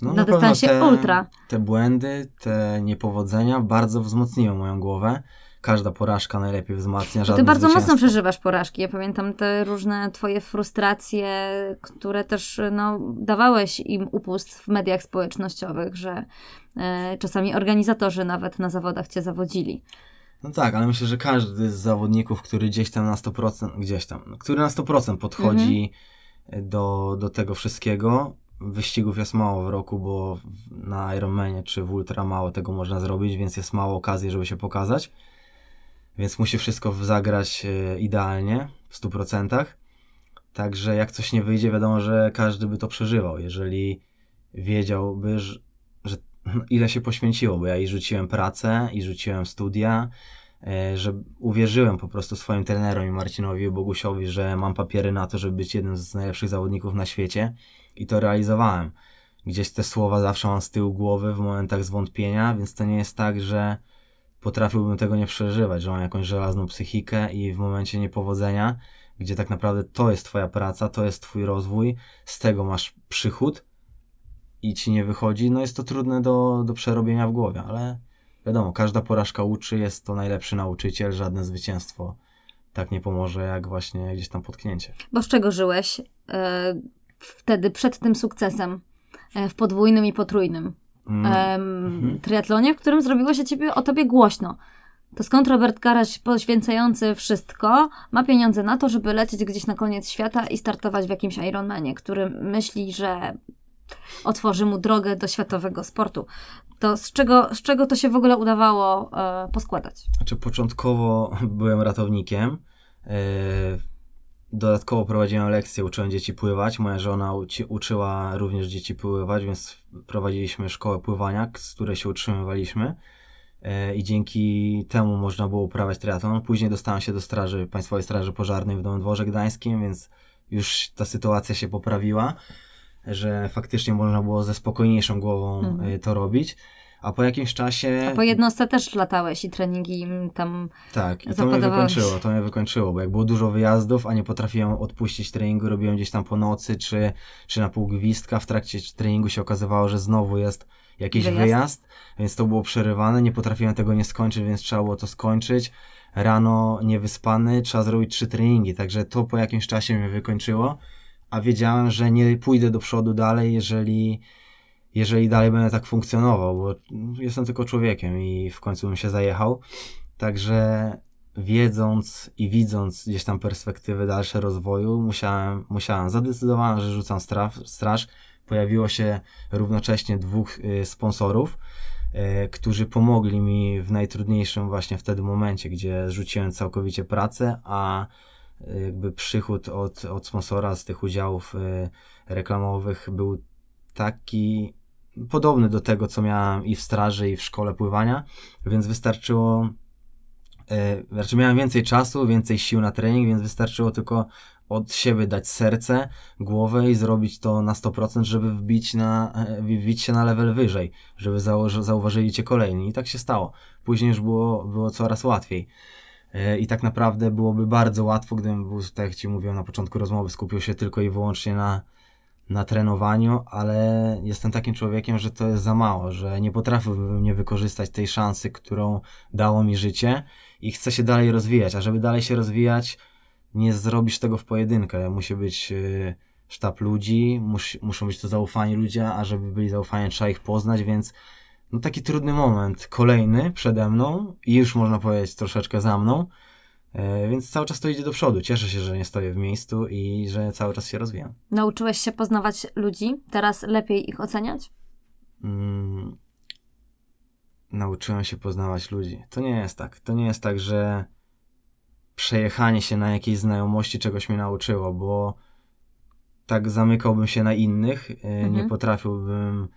No, na, na dystansie te, ultra. Te błędy, te niepowodzenia bardzo wzmocniły moją głowę. Każda porażka najlepiej wzmacnia żadne Ty bardzo mocno przeżywasz porażki. Ja pamiętam te różne twoje frustracje, które też no, dawałeś im upust w mediach społecznościowych, że e, czasami organizatorzy nawet na zawodach cię zawodzili. No tak, ale myślę, że każdy z zawodników, który gdzieś tam na 100%, gdzieś tam, no, który na 100% podchodzi mhm. do, do tego wszystkiego, wyścigów jest mało w roku, bo na Ironmanie czy w Ultra mało tego można zrobić, więc jest mało okazji, żeby się pokazać. Więc musi wszystko zagrać e, idealnie, w 100%. Także jak coś nie wyjdzie, wiadomo, że każdy by to przeżywał. Jeżeli wiedziałby, ile się poświęciło, bo ja i rzuciłem pracę, i rzuciłem studia, e, że uwierzyłem po prostu swoim trenerom i Marcinowi i Bogusiowi, że mam papiery na to, żeby być jednym z najlepszych zawodników na świecie i to realizowałem. Gdzieś te słowa zawsze mam z tyłu głowy w momentach zwątpienia, więc to nie jest tak, że potrafiłbym tego nie przeżywać, że mam jakąś żelazną psychikę i w momencie niepowodzenia, gdzie tak naprawdę to jest twoja praca, to jest twój rozwój, z tego masz przychód, i ci nie wychodzi, no jest to trudne do, do przerobienia w głowie, ale wiadomo, każda porażka uczy, jest to najlepszy nauczyciel, żadne zwycięstwo tak nie pomoże, jak właśnie gdzieś tam potknięcie. Bo z czego żyłeś e, wtedy przed tym sukcesem e, w podwójnym i potrójnym mm. Mhm. triatlonie, w którym zrobiło się ciebie, o tobie głośno? To skąd Robert Garaś, poświęcający wszystko, ma pieniądze na to, żeby lecieć gdzieś na koniec świata i startować w jakimś Ironmanie, który myśli, że otworzy mu drogę do światowego sportu. To z czego, z czego to się w ogóle udawało e, poskładać? Znaczy, początkowo *laughs* byłem ratownikiem. E, dodatkowo prowadziłem lekcje, uczyłem dzieci pływać. Moja żona uci, uczyła również dzieci pływać, więc prowadziliśmy szkołę pływania, z której się utrzymywaliśmy. E, I dzięki temu można było uprawiać triatlon. Później dostałem się do straży, Państwowej Straży Pożarnej w domu Dworze Gdańskim, więc już ta sytuacja się poprawiła że faktycznie można było ze spokojniejszą głową e, mhm. to robić. A po jakimś czasie. A po jednostce też latałeś i treningi im tam. Tak, i to mnie wykończyło, to mnie wykończyło, bo jak było dużo wyjazdów, a nie potrafiłem odpuścić treningu, robiłem gdzieś tam po nocy czy, czy na pół gwizdka. W trakcie treningu się okazywało, że znowu jest jakiś wyjazd. wyjazd, więc to było przerywane. Nie potrafiłem tego nie skończyć, więc trzeba było to skończyć. Rano niewyspany, trzeba zrobić trzy treningi, także to po jakimś czasie mnie wykończyło a wiedziałem, że nie pójdę do przodu dalej, jeżeli, jeżeli dalej będę tak funkcjonował, bo jestem tylko człowiekiem i w końcu bym się zajechał. Także wiedząc i widząc gdzieś tam perspektywy dalsze rozwoju, musiałem, musiałem. Zadecydowałem, że rzucam straf, straż. Pojawiło się równocześnie dwóch y, sponsorów, y, którzy pomogli mi w najtrudniejszym właśnie wtedy momencie, gdzie rzuciłem całkowicie pracę, a jakby przychód od, od sponsora z tych udziałów e, reklamowych był taki podobny do tego, co miałem i w straży, i w szkole pływania, więc wystarczyło, e, znaczy miałem więcej czasu, więcej sił na trening, więc wystarczyło tylko od siebie dać serce, głowę i zrobić to na 100%, żeby wbić, na, e, wbić się na level wyżej, żeby zauważyli cię kolejni. I tak się stało. Później już było, było coraz łatwiej. E, I tak naprawdę byłoby bardzo łatwo, gdybym był, tak jak Ci mówiłem na początku rozmowy, skupił się tylko i wyłącznie na, na trenowaniu, ale jestem takim człowiekiem, że to jest za mało, że nie potrafiłbym nie wykorzystać tej szansy, którą dało mi życie i chcę się dalej rozwijać. A żeby dalej się rozwijać, nie zrobisz tego w pojedynkę. Musi być e, sztab ludzi, mus, muszą być to zaufani ludzie, a żeby byli zaufani, trzeba ich poznać, więc no taki trudny moment, kolejny przede mną i już można powiedzieć troszeczkę za mną, e, więc cały czas to idzie do przodu. Cieszę się, że nie stoję w miejscu i że cały czas się rozwijam. Nauczyłeś się poznawać ludzi, teraz lepiej ich oceniać? Mm, nauczyłem się poznawać ludzi. To nie jest tak. To nie jest tak, że przejechanie się na jakiejś znajomości czegoś mnie nauczyło, bo tak zamykałbym się na innych, e, mhm. nie potrafiłbym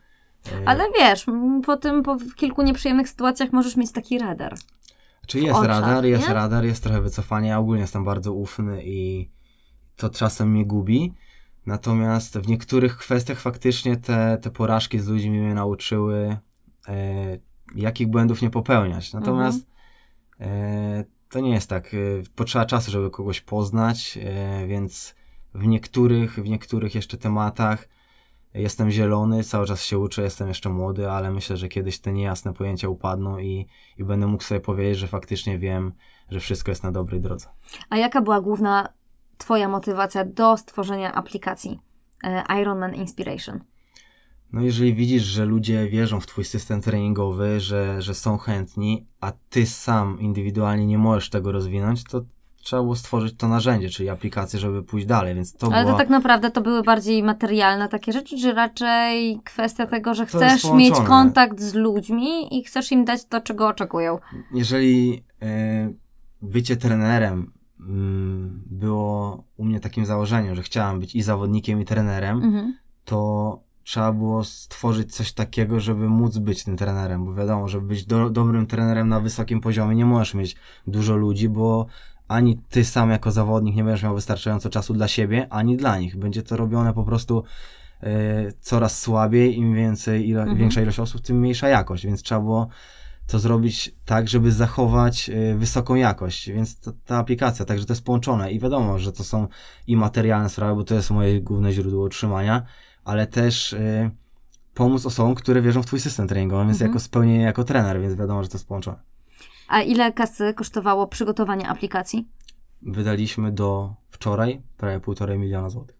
Y, Ale wiesz, po tym po kilku nieprzyjemnych sytuacjach możesz mieć taki radar. Czy jest oczach, radar, jest radar, jest trochę wycofanie. Ja ogólnie jestem bardzo ufny i to czasem mnie gubi. Natomiast w niektórych kwestiach faktycznie te, te porażki z ludźmi mnie nauczyły, e, jakich błędów nie popełniać. Natomiast mhm. e, to nie jest tak. E, potrzeba czasu, żeby kogoś poznać, e, więc w niektórych, w niektórych jeszcze tematach jestem zielony, cały czas się uczę, jestem jeszcze młody, ale myślę, że kiedyś te niejasne pojęcia upadną i, i będę mógł sobie powiedzieć, że faktycznie wiem, że wszystko jest na dobrej drodze. A jaka była główna Twoja motywacja do stworzenia aplikacji e, Ironman Inspiration? No jeżeli widzisz, że ludzie wierzą w Twój system treningowy, że, że są chętni, a Ty sam indywidualnie nie możesz tego rozwinąć, to trzeba było stworzyć to narzędzie, czyli aplikację, żeby pójść dalej, więc to Ale była... to tak naprawdę to były bardziej materialne takie rzeczy, czy raczej kwestia tego, że to chcesz mieć kontakt z ludźmi i chcesz im dać to, czego oczekują. Jeżeli y, bycie trenerem mm, było u mnie takim założeniem, że chciałem być i zawodnikiem, i trenerem, mhm. to trzeba było stworzyć coś takiego, żeby móc być tym trenerem, bo wiadomo, żeby być do, dobrym trenerem na wysokim poziomie, nie możesz mieć dużo ludzi, bo ani ty sam jako zawodnik nie będziesz miał wystarczająco czasu dla siebie, ani dla nich. Będzie to robione po prostu y, coraz słabiej, im więcej, ilo, mhm. większa ilość osób, tym mniejsza jakość, więc trzeba było to zrobić tak, żeby zachować y, wysoką jakość, więc ta, ta aplikacja, także to jest połączone i wiadomo, że to są i materialne sprawy, bo to jest moje główne źródło utrzymania, ale też y, pomóc osobom, które wierzą w twój system treningowy, więc mhm. jako spełnienie jako trener, więc wiadomo, że to jest połączone. A ile kasy kosztowało przygotowanie aplikacji? Wydaliśmy do wczoraj prawie półtorej miliona złotych.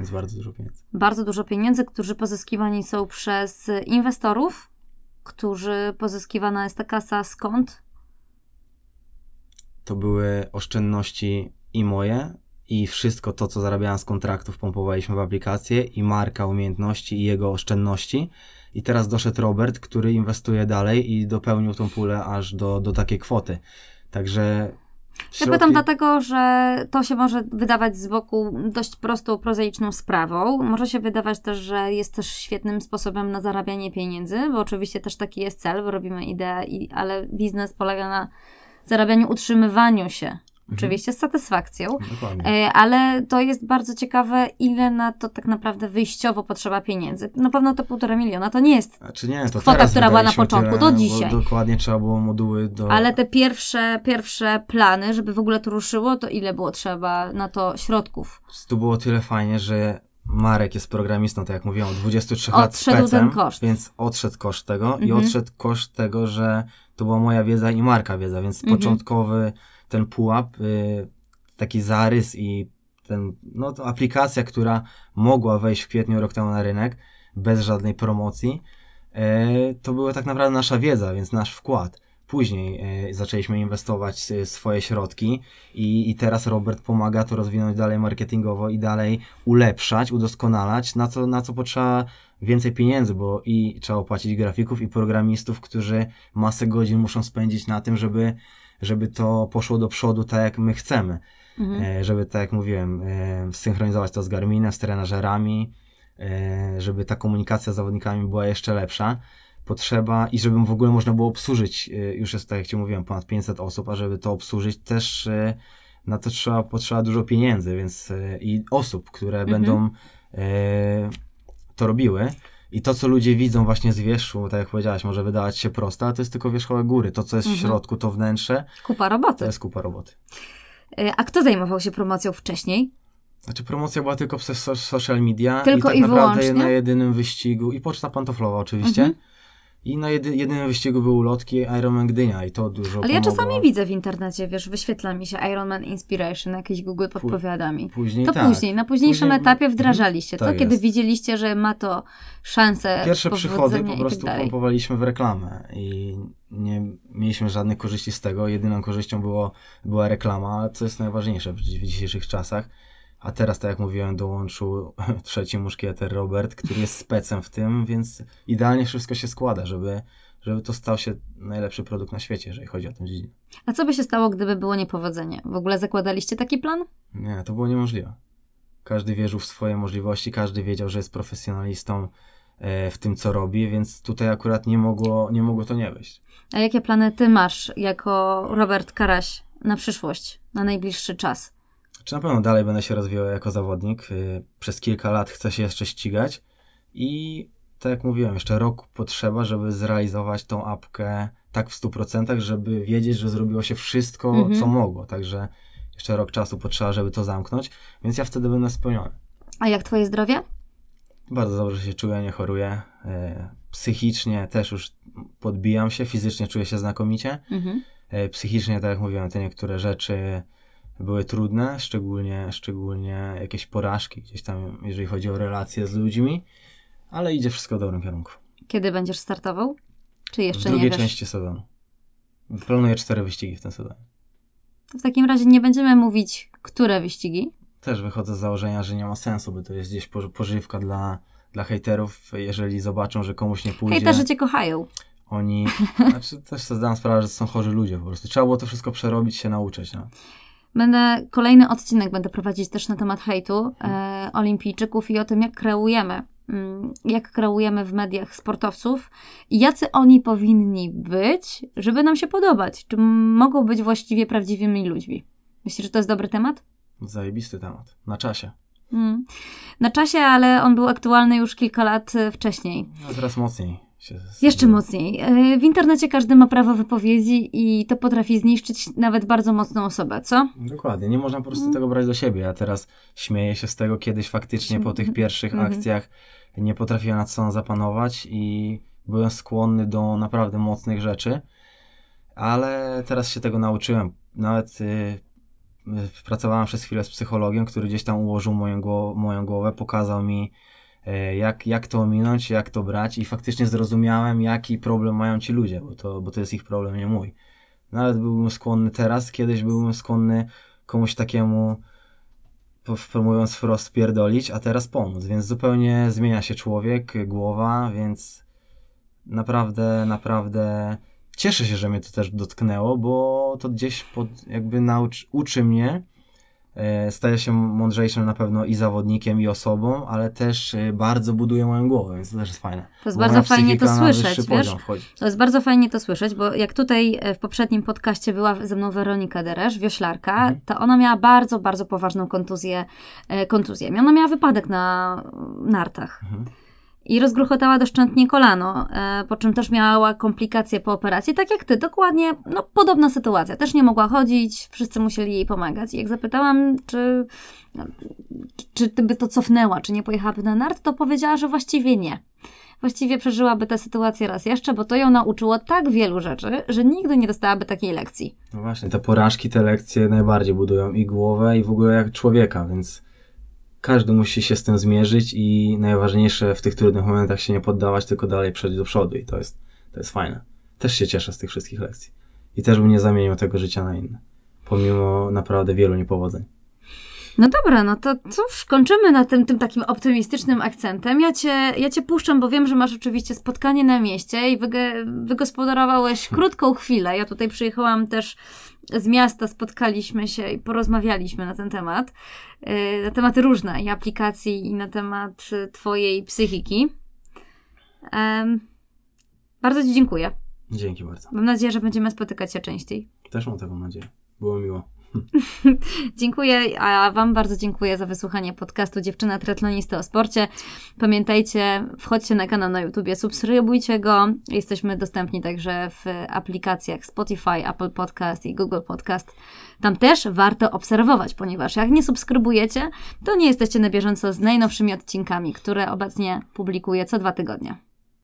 Więc bardzo dużo pieniędzy. Bardzo dużo pieniędzy, którzy pozyskiwani są przez inwestorów, którzy pozyskiwana jest ta kasa skąd? To były oszczędności i moje, i wszystko to, co zarabiałem z kontraktów, pompowaliśmy w aplikację, i marka umiejętności, i jego oszczędności. I teraz doszedł Robert, który inwestuje dalej i dopełnił tą pulę aż do, do takiej kwoty. Także Środki... Ja pytam dlatego, że to się może wydawać z boku dość prostą, prozaiczną sprawą. Może się wydawać też, że jest też świetnym sposobem na zarabianie pieniędzy, bo oczywiście też taki jest cel, bo robimy ideę, i, ale biznes polega na zarabianiu, utrzymywaniu się Mhm. oczywiście z satysfakcją, Dokładnie. E, ale to jest bardzo ciekawe, ile na to tak naprawdę wyjściowo potrzeba pieniędzy. Na pewno to półtora miliona to nie jest znaczy nie, to kwota, która była na początku, tyle, do dzisiaj. Dokładnie trzeba było moduły do... Ale te pierwsze, pierwsze plany, żeby w ogóle to ruszyło, to ile było trzeba na to środków? Tu było tyle fajnie, że Marek jest programistą, tak jak mówiłem, od 23 odszedł lat specem, ten koszt. więc odszedł koszt tego mhm. i odszedł koszt tego, że to była moja wiedza i Marka wiedza, więc mhm. początkowy ten pułap, y, taki zarys i ten, no to aplikacja, która mogła wejść w kwietniu rok temu na rynek bez żadnej promocji, y, to była tak naprawdę nasza wiedza, więc nasz wkład. Później y, zaczęliśmy inwestować swoje środki i, i teraz Robert pomaga to rozwinąć dalej marketingowo i dalej ulepszać, udoskonalać, na co, na co potrzeba więcej pieniędzy, bo i trzeba opłacić grafików i programistów, którzy masę godzin muszą spędzić na tym, żeby, żeby to poszło do przodu tak, jak my chcemy. Mhm. E, żeby, tak jak mówiłem, e, synchronizować to z Garminem, z trenażerami, e, żeby ta komunikacja z zawodnikami była jeszcze lepsza. Potrzeba i żeby w ogóle można było obsłużyć, już jest, tak jak Ci mówiłem, ponad 500 osób, a żeby to obsłużyć też na to trzeba, potrzeba dużo pieniędzy, więc i osób, które mhm. będą to robiły. I to, co ludzie widzą właśnie z wierzchu, tak jak powiedziałaś, może wydawać się proste, ale to jest tylko wierzchołek góry. To, co jest mhm. w środku, to wnętrze. Kupa roboty. To jest kupa roboty. E, a kto zajmował się promocją wcześniej? Znaczy promocja była tylko przez social media. Tylko i, tak i naprawdę wyłącznie? na jedynym wyścigu. I poczta pantoflowa oczywiście. Mhm. I na no, jedy, jedynym wyścigu były ulotki Ironman Gdynia i to dużo Ale pomogło. ja czasami widzę w internecie, wiesz, wyświetla mi się Ironman Inspiration, jakieś Google podpowiada mi. Później to tak. później, na późniejszym później, etapie wdrażaliście mhm. to, tak kiedy widzieliście, że ma to szansę Pierwsze przychody po prostu tak pompowaliśmy w reklamę i nie mieliśmy żadnych korzyści z tego. Jedyną korzyścią było, była reklama, co jest najważniejsze w dzisiejszych czasach a teraz, tak jak mówiłem, dołączył *laughs* trzeci muszkieter Robert, który jest specem w tym, więc idealnie wszystko się składa, żeby, żeby to stał się najlepszy produkt na świecie, jeżeli chodzi o tę dziedzinę. A co by się stało, gdyby było niepowodzenie? W ogóle zakładaliście taki plan? Nie, to było niemożliwe. Każdy wierzył w swoje możliwości, każdy wiedział, że jest profesjonalistą e, w tym, co robi, więc tutaj akurat nie mogło, nie mogło to nie wyjść. A jakie plany ty masz jako Robert Karaś na przyszłość, na najbliższy czas? czy na pewno dalej będę się rozwijał jako zawodnik. Y, przez kilka lat chcę się jeszcze ścigać i tak jak mówiłem, jeszcze rok potrzeba, żeby zrealizować tą apkę tak w 100%, żeby wiedzieć, że zrobiło się wszystko, mhm. co mogło. Także jeszcze rok czasu potrzeba, żeby to zamknąć, więc ja wtedy będę spełniony. A jak twoje zdrowie? Bardzo dobrze się czuję, nie choruję. Y, psychicznie też już podbijam się, fizycznie czuję się znakomicie. Mhm. Y, psychicznie, tak jak mówiłem, te niektóre rzeczy były trudne, szczególnie, szczególnie jakieś porażki gdzieś tam, jeżeli chodzi o relacje z ludźmi, ale idzie wszystko w dobrym kierunku. Kiedy będziesz startował? Czy jeszcze nie W drugiej nie części sezonu. Planuję cztery wyścigi w tym sezonie. To w takim razie nie będziemy mówić, które wyścigi. Też wychodzę z założenia, że nie ma sensu, bo to jest gdzieś pożywka dla, dla hejterów, jeżeli zobaczą, że komuś nie pójdzie. Hejterzy cię kochają. Oni, *laughs* znaczy też sobie zdałem sprawę, że to są chorzy ludzie po prostu. Trzeba było to wszystko przerobić, się nauczyć. No. Będę kolejny odcinek będę prowadzić też na temat hejtu e, olimpijczyków i o tym, jak kreujemy, mm, jak kreujemy w mediach sportowców i jacy oni powinni być, żeby nam się podobać. Czy mogą być właściwie prawdziwymi ludźmi? Myślisz, że to jest dobry temat? Zajebisty temat. Na czasie. Mm. Na czasie, ale on był aktualny już kilka lat e, wcześniej. No teraz mocniej. Jeszcze mocniej. E, w internecie każdy ma prawo wypowiedzi i to potrafi zniszczyć nawet bardzo mocną osobę, co? Dokładnie. Nie można po prostu mm. tego brać do siebie. Ja teraz śmieję się z tego kiedyś faktycznie po tych mhm. pierwszych mhm. akcjach nie potrafiłem nad sobą zapanować i byłem skłonny do naprawdę mocnych rzeczy, ale teraz się tego nauczyłem. Nawet y, y pracowałem przez chwilę z psychologiem, który gdzieś tam ułożył moją, moją głowę, pokazał mi E, jak, jak to ominąć, jak to brać i faktycznie zrozumiałem, jaki problem mają ci ludzie, bo to, bo to jest ich problem, nie mój. Nawet byłbym skłonny teraz, kiedyś byłbym skłonny komuś takiemu, promując wprost, pierdolić, a teraz pomóc, więc zupełnie zmienia się człowiek, głowa, więc naprawdę, naprawdę cieszę się, że mnie to też dotknęło, bo to gdzieś pod, jakby nauczy, uczy mnie E, staje się mądrzejszym na pewno i zawodnikiem, i osobą, ale też e, bardzo buduje moją głowę, więc to też jest fajne. To jest bo bardzo fajnie to słyszeć, wiesz? To jest bardzo fajnie to słyszeć, bo jak tutaj e, w poprzednim podcaście była ze mną Weronika Deresz, wioślarka, mhm. to ona miała bardzo, bardzo poważną kontuzję, kontuzję. Ona miała wypadek na nartach. Mhm i rozgruchotała doszczętnie kolano, e, po czym też miała komplikacje po operacji, tak jak ty, dokładnie, no podobna sytuacja, też nie mogła chodzić, wszyscy musieli jej pomagać. I jak zapytałam, czy, no, czy ty by to cofnęła, czy nie pojechałaby na nart, to powiedziała, że właściwie nie. Właściwie przeżyłaby tę sytuację raz jeszcze, bo to ją nauczyło tak wielu rzeczy, że nigdy nie dostałaby takiej lekcji. No właśnie, te porażki, te lekcje najbardziej budują i głowę, i w ogóle jak człowieka, więc każdy musi się z tym zmierzyć i najważniejsze w tych trudnych momentach się nie poddawać, tylko dalej przejść do przodu i to jest, to jest fajne. Też się cieszę z tych wszystkich lekcji. I też bym nie zamienił tego życia na inne. Pomimo naprawdę wielu niepowodzeń. No dobra, no to cóż, kończymy na tym, tym takim optymistycznym akcentem. Ja cię, ja cię puszczam, bo wiem, że masz oczywiście spotkanie na mieście i wyge, wygospodarowałeś krótką chwilę. Ja tutaj przyjechałam też z miasta spotkaliśmy się i porozmawialiśmy na ten temat, y, na tematy różne i aplikacji i na temat twojej psychiki. Bardzo ci dziękuję. Dzięki bardzo. Mam nadzieję, że będziemy spotykać się częściej. Też mam taką nadzieję. Było miło. *laughs* dziękuję, a Wam bardzo dziękuję za wysłuchanie podcastu Dziewczyna Triatlonista o sporcie. Pamiętajcie, wchodźcie na kanał na YouTube, subskrybujcie go. Jesteśmy dostępni także w aplikacjach Spotify, Apple Podcast i Google Podcast. Tam też warto obserwować, ponieważ jak nie subskrybujecie, to nie jesteście na bieżąco z najnowszymi odcinkami, które obecnie publikuję co dwa tygodnie.